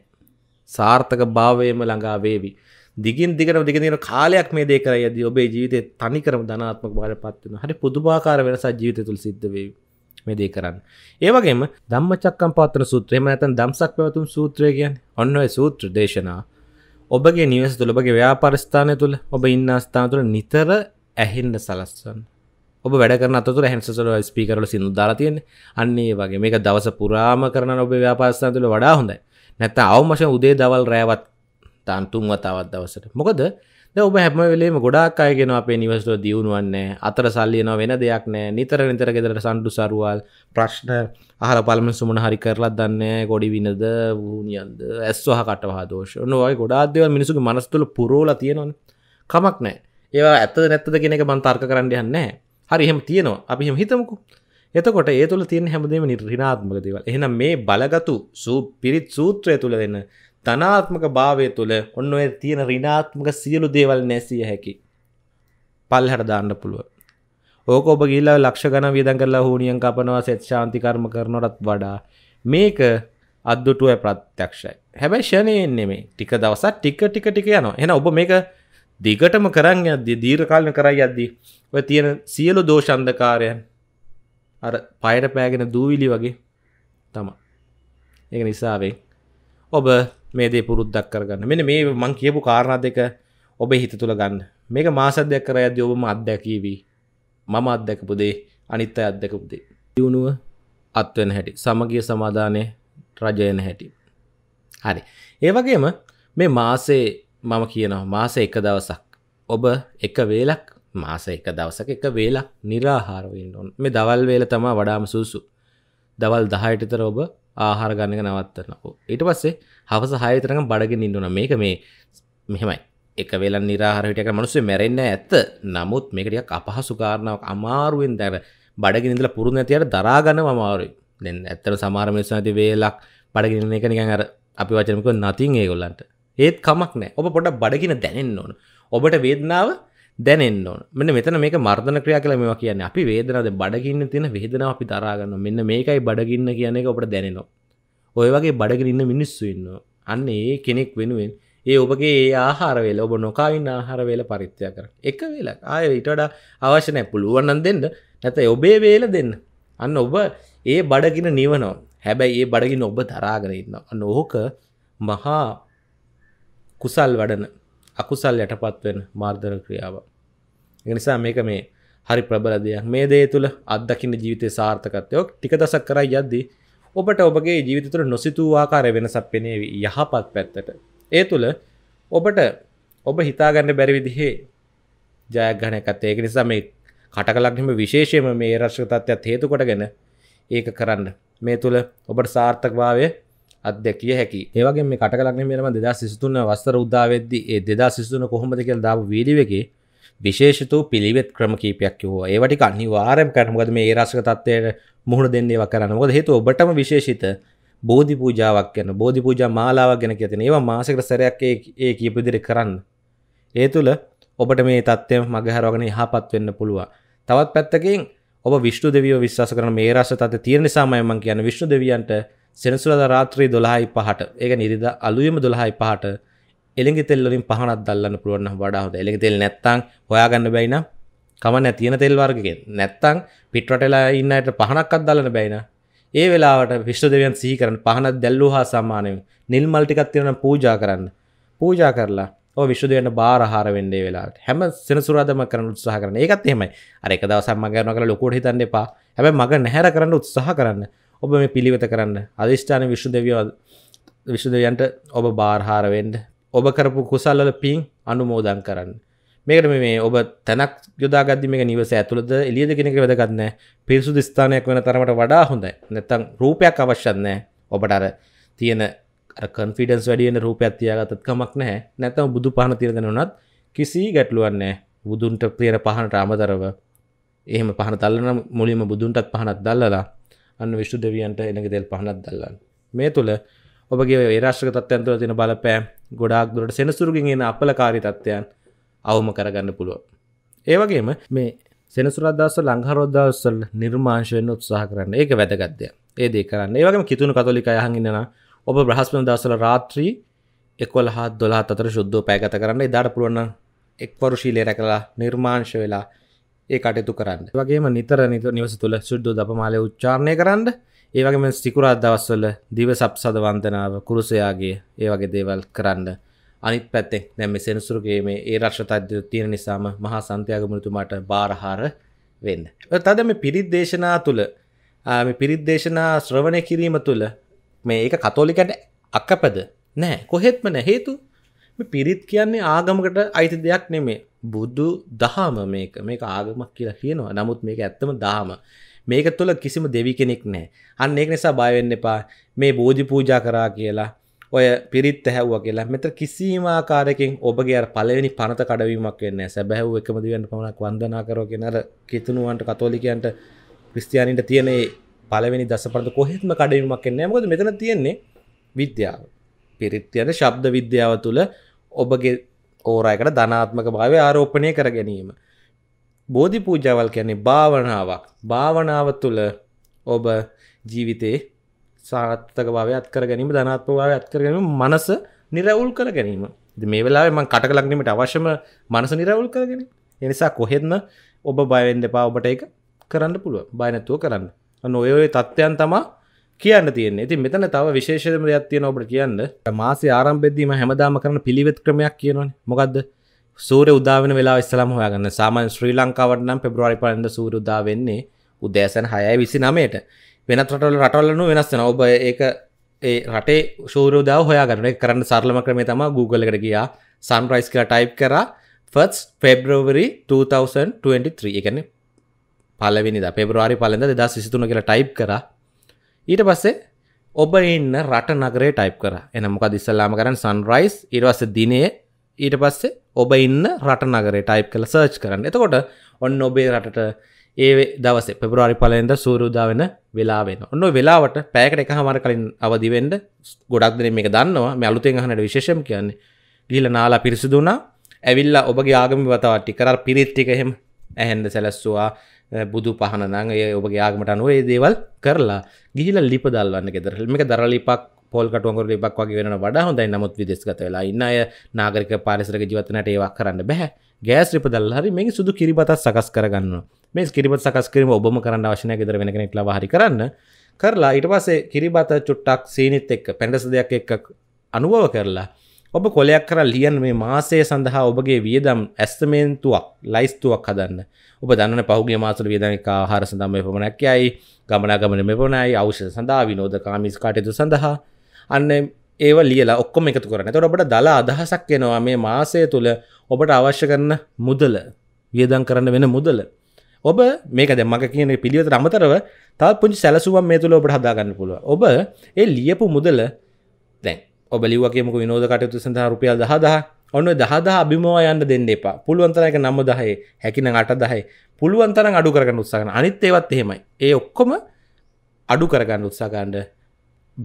සාර්ථක භාවයම ළඟා වේවි දිගින් දිගට දිගන කාලයක් මේ දේ කර යද ඔබේ ජීවිතය තනි කරම ධනාත්මක බාල පත්වන හරි පුදුභාකාර වෙනසා ජීවිත තුළ සිද්ධවේ මේ දේ කරන්න ඒවගේම දම්මචක්කම් පාතන සූත්‍රයම ඇතන් දම්සක් පැවතුම් සූත්‍රය කියන් ඔන්න සූත්‍ර දේශනා ඔබගේ නිවස තුළබගේ ව්‍යාපරස්ථානය තුළ ඔබ ඉන්න අස්ථාන තුළ නිතර ඇහෙන්ඩ සලස්වන්න ඔබ වැඩරන තුර හැන්සල ස්පිකරල සිදු දාතියෙන් අන්නේ වගේ මේක දවස පුරාම කරන ඔබ ව්‍යාපාස්ථාන තුළ වඩා හොඳයි නැත්ත අවමශ උදේ දවල් රෑවත් තන්තුන් වතාවත් දවසට මොකද ඔබ හැම වෙලේම ගොඩක් අයගෙන අපේ නිවස්ට දියුණුවන්නේ අතර සල්ලියන වෙන දෙයක් නෑ නිතර නිතර ගෙදර සණ්ඩු සරුවල් ප්‍රශ්න අහල පළම සුමන හරි කරලත් දන්න ගොඩි විනද වූනියන්ද ඇස්වහ කටවා දෝෂ නොවයි ගොඩාදව මිනිසු මනස්තුල පුරෝල තියෙනවන කමක් නෑ ඒවා ඇත නැත්තද කෙනෙක බන්තර්ක කරන්න යන්නෑ හරි එහෙම තියෙනවා අපි එහෙම හිතමුකු එතකොට ඒ තුළ තියෙන හැමදේම රිනාත්මක දේවල් එහෙනම් මේ බලගතු සූ පිරිත් සූත්‍රය තුළ දෙන තනාත්මක භාවය තුළ ඔන්න ඔය තියෙන රිනාත්මක සියලු දේවල් නැසිය හැකි පල්හට දාන්න පුළුව ඕක ඔබ ගිල්ලා ලක්ෂ ගණ වියදම් කරලා හුනියම් කපනවා සෙත් ශාන්ති කර්ම කරනටත් වඩා මේක අද්දුටුව ප්‍රත්‍යක්ෂයි හැබැයි ෂණයෙන් නෙමේ ටික දවසක් ටික ටික ටික යනවා එහෙනම් ඔබ මේක දිගටම කරන්න යද්දි දීර්කාලන කරයි යද්දී ඔය තියෙන සියලු දෝෂන්දකාරයන් අර පයට පෑගෙන දූවිලි වගේ තම ඒක නිසාවෙන් ඔබ මේ දේ පුරුද්දක් කරගන්න මෙන මේ මං කියපු කාරණා දෙක ඔබේ හිත තුළ ගන්න මේක මාසද්‍යයක් කර යද්දි ඔබම අත්දැකීවී මම අත්දැකපු දේ අනිත් අය අත්දැකපු දේ දියුණුව අත්වෙන හැටි සමගිය සමාදානය රජයන හැටි හරි ඒ වගේම මේ මාසේ මම කියනවා මාස එක දවසක් ඔබ එක වේලක් මාස එක දවසක එක වේලක් නිරාහාරවෙන්න ඕන් මේ දවල් වේල තමා වඩාම සූසු දවල් දහයටතර ඔබ ආහාර ගන්නක නවත්තනකෝ ඊට පස්සේ හවස හයතරඟ බඩගෙන ඉන්නුන මේක මේ මෙහෙමයි එක වෙලා නිරාහරටක මනුස්සේ මැරෙන්න ඇත්ත නමුත් මේකටියක් අපහසු කාරණාවක් අමාරුවෙන් දැර බඩගෙන ඉඳලා පුරුදු නැතියට දරාගන්න අමාරුයි දැන් ඇත්තට සමහර මිනිස්සු නැති වේලක් බඩගෙන ඉන්න එක නිකන් අර අපි වචනමකව නතින් ඒගොල්ලන්ට ඒත් කමක් නෑ ඔබ පොඩ බඩගෙන දැනෙන්න ඕන ඔබට වේදනාව දැනෙන්න ඕන මෙන්න මෙතන මේක මර්ධන ක්‍රියා කියලා මේවා කියන්නේ අපි වේදනාවද බඩගින්න තියෙන වේදනාව අපි දරා ගන්නවා මෙන්න මේකයි බඩගින්න කියන එක ඔබට දැනෙනවා ඔය වගේ බඩගෙන ඉන්න මිනිස්සු ඉන්නවා අන්න ඒ කෙනෙක් වෙනුවෙන් ඒ ඔබගේ ඒ ආහාරවෙල ඔබ නොකාවින්න ආහාරවෙල පරිත්‍යය කර එක වෙල ආය ඉටඩ අවශ්‍යනය පුළුවන්නන් දෙන්න නැත ඔබේ වේල දෙන්න අන්න ඔබ ඒ බඩගෙන නිවනෝ හැබැයි ඒ බඩගින් ඔබ දරාගෙන ඉන්න අන්න ඕක මහා කුසල් වඩන අකුසල් යටපත් වෙන මාර්ධන ක්‍රියාව. නිසා මේක මේ හරි ප්‍රබල දෙයක් මේ දේ තුළ අත්දකින්න ජීවිතය සාර්ථකත්යෝක් ටික දසක් කරයි යද්දි ඔබට ඔබගේ ජීවිත තුළ නොසිතූ ආකාරය වෙනසක් පෙනේවි යහපත් පැත්තට. ඒ තුළ ඔබට ඔබ හිතාගන්න බැරිවිදිහේ ජයග්‍රහණයකත් ඒක නිසා මේ කටකලක්නම විශේෂයම මේ රශ්්‍ර තත්ත්යක් හේතු කොටගෙන ඒක කරන්න මේ තුළ ඔබට සාර්ථකභාවය අදැකිය හැකි ඒවගේ මේ කටලක් මෙම දෙදා සිතුන්න වස්තර උදාවවෙද්දි ඒ දෙදා සිතුන කොහොමද කියල් දාව වීඩිවකේ විශේෂතු පිළිවෙත් ක්‍රම කීපයක් වෝ ඒවටි අනිවාරයම කරනගද මේ ඒරසක තත්වයට මුහුණ දෙන්නේ වකරනකොද හේතු ඔබටම විශේෂිත බෝධි පූජාවක් යන බෝධි පූජා මාලාවක් ගැන කියතින ඒවා මාසකට සැරයක් ඒ කියපදිරි කරන්න. ඒ තුළ ඔබට මේ තත්ත්වය මගහරගෙන හාපත් වෙන්න පුළුවන්. තවත් පැත්තකින් ඔබ විශ්ු දෙවිය විශ්වාස කරන මේ රස තත් තියෙන නිසාමයමන් කියන විශ්ු දෙවියන්ට සෙනසුරද රාත්‍රී දොළහයි පහට ඒක නිරිද අලුයම දොළහයි පහට එළෙගි තෙල්ලින් පහනත් දල්ලන්න පුළුවන් වඩා හොඳ එළෙගි තෙල් නැත්තං හොයාගන්න බැයින කමන්න තියෙන තෙල් වර්ගකෙන් නැත්තං පිටරටලා ඉන්නයට පහනක්වත් දල්ලන බැයින ඒ වෙලාවට විශ්ව දෙවියන් සිහි කරන පහනත් දැල්ලූ හා සම්මානයෙන් නිල් මල් ටිකක් තියෙනවා පූජා කරන්න පූජා කරලා ඔය විශ්ව දෙවියන්ට බාර ආහාර වෙන්නේ වෙලාවට හැම සෙනසුරාදම කරන්න උත්සාහ කරන ඒකත් එහෙමයි අර එක දවසක් මග යනවා කියලා ලොකුවට හිතන්න එපා හැබැයි මග නැහැර කරන්න උත්සාහ කරන්න ඔබ මේ පිළිවෙත කරන්න අධිෂ්ඨාන විශ්ු දෙවිය විශ්ු දෙවියන්ට ඔබ බාර්හාරවෙන්ඩ ඔබ කරපු කුසල්ල පින් අනුමෝදන් කරන්න මේකට මේ ඔබ තැනක් යොදාගදදි මේ නිවස ඇතුළද එලියද කෙනෙක වැදගන්න පිරිසු ස්ථානයක් වෙන තරමට වඩා හොඳයි නැත්තං රූපයක් අවශ්‍යන්නෑ ඔබට අර තියෙන කන්ෆිඩන්ස් වැඩියන රූපයක් තියාගතත් කමක් නැහැ නැතම බුදු පහන තිරදෙන වනත් කිසි ගැටලුවන්නේ බුදුන්ට ප්‍රියන පහනට අමතරව එහෙම පහන තල්ලන මුලින්ම බුදුන්ටත් පහනත් දල්ලලා අන්න විශ්ු දෙවියන්ට එනග දෙල් පහනත් දල්ලන්න මේ තුළ ඔබගේ ඒරාශ්‍රක තත්යන් තුළ තින බලපෑ ගොඩාක් දුරට සෙනසුරුගෙන් එන අපලකාරි තත්ත්වයන් අවම කරගන්න පුළුව. ඒවගේම මේ සෙනසුරදදාස ලංහරෝදදාවසල් නිර්මාශයෙන් උත්සාහ කරන්න ඒක වැදගත්ය ඒ දේ කරන්න ඒවගේම කිතුුණු කතොලික යහඟන්නවා ඔබ බ්‍රහස්පන දසල රාත්‍රී එකොල් හත් දොලා අතර ශුද්ධ පෑගත කරන්න ඉදාට පුළුවන්න එක්වරුශීලය රැකලා නිර්මාංශ වෙලා ඒ කටයුතු කරන්න වගේම නිතර නිත නිවස තුළ සුද්දු දපමාලය උච්චාරණය කරන්න ඒවගේම සිකුරාත් දවස්වල දිව සප්සද වන්දනාව කුරුසයාගේ ඒ වගේ දේවල් කරන්න අනිත් පැත්තෙක් දැම සෙනසුරුගේ මේ ඒ රක්ෂතද්‍ය තියෙන නිසාම මහා සන්තියාගමනතුමාට බාරහාර වෙන්න. තද මේ පිරිත් දේශනා තුළ පිරිත් දේශනා ශ්‍රවණය කිරීම තුළ මේ ඒ කතෝලිකට අක්කපද නෑ කොහෙත්මන හේතු පිරිත් කියන්නේ ආගමකට අයිති දෙයක් නෙමේ බුදු දහම මේක මේක ආගමක් කියලා කියනවා නමුත් මේක ඇත්තම දාම මේක තුළ කිසිම දෙවි කෙනෙක් නෑ අන්න ඒක නිසා බයවෙන්න එපා මේ බෝධි පූජා කරා කියලා ඔය පිරිත් ඇහැව්වා කියලා මෙතර කිසිම ආකාරයකින් ඔබගේ අර පළවෙනි පනත කඩවීමක් වෙන්නේ නැහැ. සැබෑව එකම දිවෙන් පමණක් වන්දනා කරව කියන අර කිතුණුවන්ට කතෝලිකයන්ට ක්‍රිස්තියානින්ට තියෙන පළවෙනි දසපරද කොහෙත්ම කඩවීමක් වෙන්නේ නැහැ. මොකද මෙතන තියෙන්නේ විද්‍යාව. පිරිත් යන ශබ්ද විද්‍යාව තුළ ඔබගේ ඕරයකට ධනාත්මක භාවය ආරෝපණය කර ගැනීම. බෝධි පූජාවල් කියන්නේ භාවනාවක්. භාවනාව තුළ ඔබ ජීවිතේ සාර්ථක භාවය අත්කර ගැනීම ධනාත්මක භාවය අත්කර ගැනීම මනස නිරවුල් කර ගැනීම. ඉතින් මේ වෙලාවේ මම කටකලගන්නීමට අවශ්‍යම මනස නිරවුල් කරගෙන. ඒ නිසා කොහෙත්ම ඔබ බය වෙන්න එපා. ඔබට ඒක කරන්න පුළුවන්. බය නැතුව කරන්න. අන්න ඔය ඔය தත්ත්වයන් තමයි කියන්න තියන්නේ ඉතින් මෙතන තව විශේෂම දෙයක් තියෙන ඔබට කියන්න මාසේ ආරම්භෙද්දීම හැමදාම කරන පිළිවෙත් ක්‍රමයක් කියනවනේ මොකද්ද සූර්ය උදා වෙන වෙලාව ඉස්සලම හොයාගන්න සාමාන්‍ය ශ්‍රී ලංකාවට නම් පෙබ්‍රවාරි පලනද සූර්ය උදා වෙන්නේ උදෑසන 6:29ට වෙනත් රටවල රටවලනු වෙනස් වෙනවා ඔබ ඒක ඒ රටේ සූර්ය උදාව හොයාගන්න ඒක කරන්න සරලම ක්‍රමය තමයි Google එකට ගියා sunrise කියලා type කරා 1st February 2023 ඒ කියන්නේ පළවෙනිදා පෙබ්‍රවාරි පලනද 2023 කියලා type කරා ඊට පස්සේ ඔබ ඉන්න රට නගරේ ටයිප් කර එන මොකද ඉස්සල්ලාම කරන්න සන්රයිස් ඉරවස දිනේ ඊට පස්සේ ඔබ ඉන්න රට නගරේ ටයිප් කළ සර්ච් කරන්න එතකොට ඔන්න ඔබේ රටට ඒ දවස පෙබරවාරි පලෙන්ද සූරුදා වෙන වෙලාවෙන ඔන්න වෙලාවට පෑකට එක හමර කලින් අවදිවෙන්ඩ ගොඩක් දෙන මේ දන්නවා මේ අලුතෙන් හනට විශේෂම් කියන්නේ ගිල නාලා පිරිසිදුනා ඇවිල්ලා ඔබගේ ආගමි වතාවට්ටි කර පිරිත්ටිකහෙම ඇහෙන්ද සැලැස්සවා බුදු පහන නං ඒ ඔබගේ යාගමට අනුව ඒ දේවල් කරලා ගිහිල ලිප දල්වන්න ෙදර හෙල්මික දරලිපක් පොල්කටුවගර ලිපක් වගේ වෙන වඩා හොඳයි නමුත් විදෙස්ගත වෙලා ඉන්න අය නාගරික පාරිසරක ජීවතනට ඒවක් කරන්න බැහැ ගෑස් ලිප දල් හරි මේ සුදු කිරිබතත් සකස් කරගන්න මේ කිරිබත් සකස් කිරීම ඔබම කරන්න අවශ්‍යනය ෙදර වෙන කෙනෙක් ලවාහරි කරන්න කරලා ඊට පස්සේ කිරිබත චුට්ටක් සීනිත් එක්ක පැඩස දෙයක් එක් අනුභව කරලා ඔබ කොලයක් කර ලියන් මේ මාසය සඳහා ඔබගේ වියදම් ඇස්තමේන්තුවක් ලයිස්තුවක් හදන්න ඔබ දන්න පහුගේ මාසල වියදනික ආහාර සඳහා මේ පමණක් යයි ගමනාගමන මෙපමණයි අවශ්‍ය සඳහා විනෝද කාමීස් කටයුතු සඳහා අන්න ඒව ලියලා ඔක්කොම එකතු කරන තොට ඔබට දලා අදහසක් එනවා මේ මාසය තුළ ඔබට අවශ්‍ය කරන මුදල වියදන් කරන්න වෙන මුදල ඔබ මේක දෙමක කියන පිළිවෙත අමතරව තත් පුංචි සැලසුවම් මේ තුළ ඔබට හදාගන්න පුළුව ඔබ ඒ ලියපු මුදල දැන් ඔබ ලිවකමක විනෝද කටයුතු සඳහා රුපියල් දහදා ඔන්න දහදා අභිමෝ යන්න දෙන්න එපා පුළුවන්තරයක නම්ම දහය හැකින අට දහයි පුළුවන්තරන් අඩු කරගන්න උත්සාගන අනිත් ඒවත් එහෙමයි ඒ ඔක්කොම අඩු කරගන්න උත්සාගන්ඩ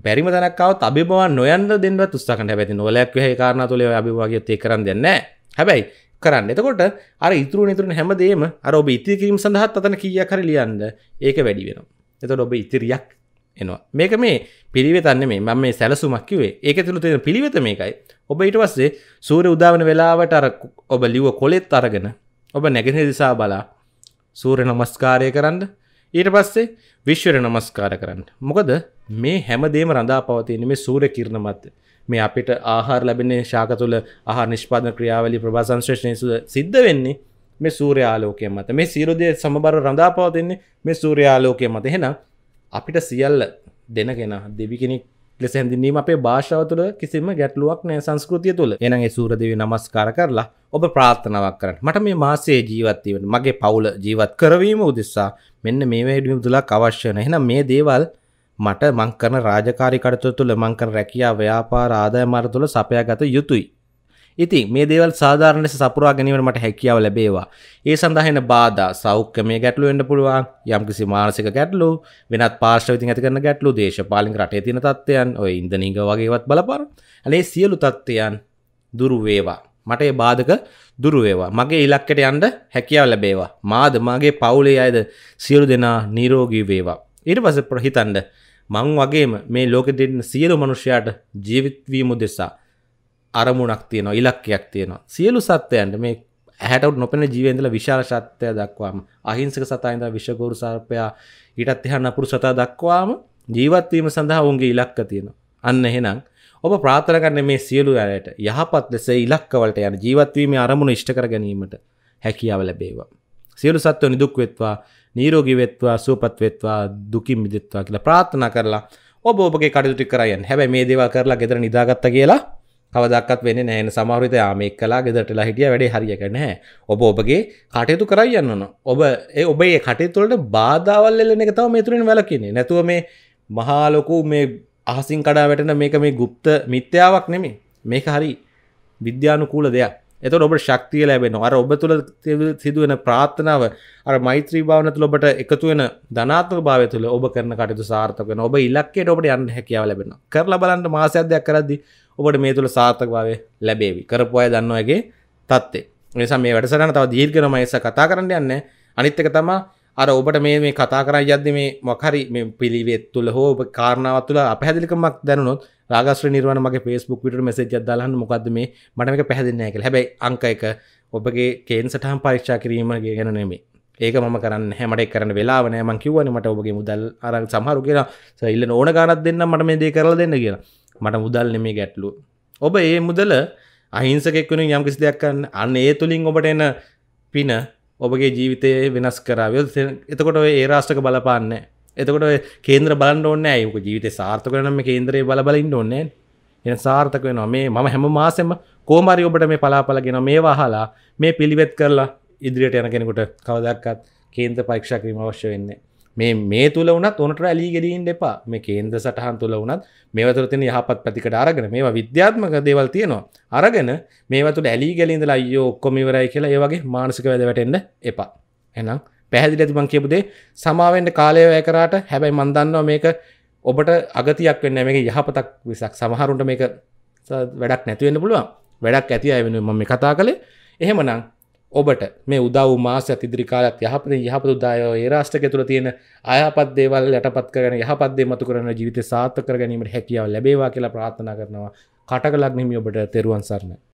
බැරිම තැනක්කාව අබිවා නොයන්න දෙන්න තුස්සකට ැති නොලක් හ කාරන තුළ අභිවාගේ තේ කරන්න දෙන්න හැබැයි කරන්න එතකොට අර ඉතුරු නිතුරන හැමදේම අර ඔබ ඉතිකිරීම සඳහත් අතන කිය කර ලියන්න ඒක වැඩි වෙන එතට ඔබ ඉතිරියක් එනවා මේක මේ පිළිවෙතන්න මේ මම මේ සැලසුමක්කිවේ ඒක තුළ තියෙන පිළිවෙත මේකයි ඔබ ඊට පස්සේ සූර උදාවන වෙලාවට අර ඔබ ලිව කොලෙත් අරගෙන ඔබ නැගෙන දිසා බලා සූර නමස්කාරය කරන්න ඊට පස්සේ විශ්වර නමස්කාර කරන්න මොකද මේ හැමදේම රඳා පවතින මේ සූර කිරණමත් මේ අපිට ආහාර ලැබෙන ශාක තුළ ආහාර නිෂ්පාදන ක්‍රියාවලි ප්‍රභාසංශ්‍රේෂණය සිද්ධ වෙන්නේ මේ සූර්යාලෝකය මත මේ සීරුදය සමබර රඳාපවතින්නේ මේ සූර්යාලෝකය මත එහෙනම් අපිට සියල්ල දෙන කෙන දෙවි කෙනෙක් ලෙස හැඳින්ීම අපේ භාෂාව තුළ කිසිම ගැටලුවක් නෑ සංස්කෘතිය තුළ එනගේ සූරදව නමස්කාර කරලා ඔබ ප්‍රාර්ථනාවක් කරන්න මට මේ මාසේ ජීවත්වීමට මගේ පවුල ජීවත් කරවීම උදෙස්සා මෙන්න මේ වැඩියම් තුළක් අවශ්‍යන එහෙන මේ දේවල් මට මංකරන රාජකාරි කටතු තුළ මංකර රැකියා ව්‍යාපාර ආදාය මර තුළ සපයාගත යුතුයි ඉතින් මේ දේවල් සාධාරණ ලෙස සපුරා ගැනීමට හැකියාව ලැබේවා. ඒ සඳහා එන බාධා සෞඛ්‍යමය ගැටලු වෙන්න පුළුවන්. යම්කිසි මානසික ගැටලු, වෙනත් පාර්ශ්ව විතින් ඇති කරන ගැටලු, දේශපාලනික රටේ තියෙන තත්ත්වයන්, ඔය ඉන්දනීග වගේ ඒවත් බලපාන. අනේ සියලු තත්ත්වයන් දුරු වේවා. මට ඒ බාධක දුරු වේවා. මගේ ඉලක්කයට යන්න හැකියාව ලැබේවා. මාද මාගේ පවුලේ අයද සියලු දෙනා නිරෝගී වේවා. ඊට පස්සේ ප්‍රහිතන්න මං වගේම මේ ලෝකෙ දෙන්න සියලු මනුෂ්‍යයාට ජීවිතවීම උදෙසා අරමුණක් තියෙනවා ඉලක්කයක් තියෙනවා සියලු සත්වයන්ට මේ ඇහැට නොපෙන ජීවෙන්දල විශාල සත්‍යය දක්වාම අහිංසක සතා ඉඳලා විෂගෝරු සර්පයා ඊටත් එහා නපුරු සතා දක්වාම ජීවත් වීම සඳහා ඔවුන්ගේ ඉලක්ක තියෙනවා අන්න එහෙනම් ඔබ ප්‍රාර්ථනා කරන්නේ මේ සියලු අයට යහපත් ලෙස ඉලක්කවලට යන ජීවත් වීමේ අරමුණ ඉෂ්ට කර ගැනීමට හැකියාව ලැබේවා සියලු සත්වෝ නිදුක් වෙත්වා නීරෝගී වෙත්වා සුවපත් වෙත්වා දුකින් මිදෙත්වා කියලා ප්‍රාර්ථනා කරලා ඔබ ඔබගේ කටයුතු කරයන් හැබැයි මේ දේවල් කරලා ගෙදර නිදාගත්ත කියලා කවදක්ත් වෙන නෑන සමහරත යාමෙක් කලා ගෙදටලා හිටිය වැඩේ හරිියක නෑ ඔබ ඔබගේ කටයුතු කරයියන්නන ඔබ ඒ ඔබේ කටයතුවලට බාධාවල් එල්ලන එක තව මේතුරින් වැලකින්නේ නැතුව මේ මහාලොකු මේ අහසින් කඩා වැටන මේක මේ ගුප්ත මිත්‍යාවක් නෙමේ මේක හරි විද්‍යානුකූල දෙයක් එත ඔබ ශක්තිය ලැබෙන අර ඔබ තුළ සිදුවන ප්‍රාත්ථනාව අර මෛත්‍රී භාවන තුළ ඔබට එකතු වෙන ධනාත්මක භාවය තුළ ඔබ කරන කටයුතු සාර්ථක වෙන ඔබ ඉලක්කයට ඔබට යන්න හැකියාව ලැබෙනවා කරලා බලන්න මාසයක් දෙයක් කරද්දී ඔබට මේ තුළ සාර්ථකභාවය ලැබේවි කරපු අය දන්නවගේ තත්ත්ේ නිසා මේ වැඩසටන තව දීර්ගනම එස කතා කරන්න යන්න අනිත්තක තමා අර ඔබට මේ මේ කතා කර යද්ද මේ මොකරි මේ පිළිවෙත් තුළ හෝ කාරණාව තුළ අපහැදිලිකමක් දැනුත් රාගස්්‍ර නිර්වණ මගේ පේස්බුක් විට මෙසෙජ් දලහන් මොකක්ද මේ මටමක පැදිනයක හැබයි අංක එක ඔබගේ කේන් සටහම් පරීක්ෂා කිරීමගේ ගැන නෙමේ ඒක ම කරන්න හැමට කරන වෙලාවනෑ මංකිවන මට ඔබගේ මුදල් අර සහරු කියලා සල්ල ඕන ගනත් දෙන්න මට මේ දේ කරල දෙන්න කියලා මට මුදල් නෙමේ ගැටලු ඔබ ඒ මුදල අහිංසකෙක්වුණු යම් කිසි දෙයක්කන්න අන්න ඒ තුළින් ඔබට එන පින ඔබගේ ජීවිතය වෙනස් කරාව එතකොට ඒ රාෂ්ටක බලපාන්න එතකොට කේන්ද්‍ර බලන්න ඕන්න යක ජීවිත සාර්ථක නම කේන්ද්‍රයේ බලබලින් ඕන්න එ සාර්ථක වෙන මේ මම හැම මාසෙම කෝමරි ඔබට මේ පලාපලගෙන මේ වහලා මේ පිළිවෙත් කරලා ඉදිරියට යන කෙනෙකුට කවදක්කත් කේන්ද්‍ර පරීක්ෂා කිරීම අවශ්‍ය වෙන්නේ මේ මේ තුළ වනත් ඕනට ඇලි ගෙලීන් දෙපා මේ කේන්ද සටහන් තුළ වනත් මේවතුර තින යහපත් පැතිකට අරගෙන මේ විද්‍යාත්මක දේවල් තියෙනවා අරගෙන මේවතුට ඇලි ගෙලින්දලා අයෝ ඔක්කොමිවරයි කියලා ඒවගේ මානසික වැද වැටෙන්ඩ එපා එනම් පැහැදිල ඇතිබං කියපුදේ සමාවෙන්ට කාලයවය කරාට හැබැයි මන්දන්නවා මේක ඔබට අගතියක් වෙන්න මේ යහපතක් විසක් සමහරුන්ට මේක වැඩක් නැතිවෙන්න පුළුවන් වැඩක් ඇති අය වෙන ම කතා කළේ එහෙමනම් ඔබට මේ උදව් මාස ඇතිදිරි කාලත් යහපත යහපතුදායෝ ඒ රාෂ්ටක තුළ තියෙන අයපත් දේවල් යටපත් කරන යහපත්දේ මතු කරන ජීවිත සාර්ථ කර ගැනීමට හැකියාව ලැබේවා කියලා ප්‍රාථනා කරනවා කටකලක් නෙමි ඔබට තෙරුවන් සරණයි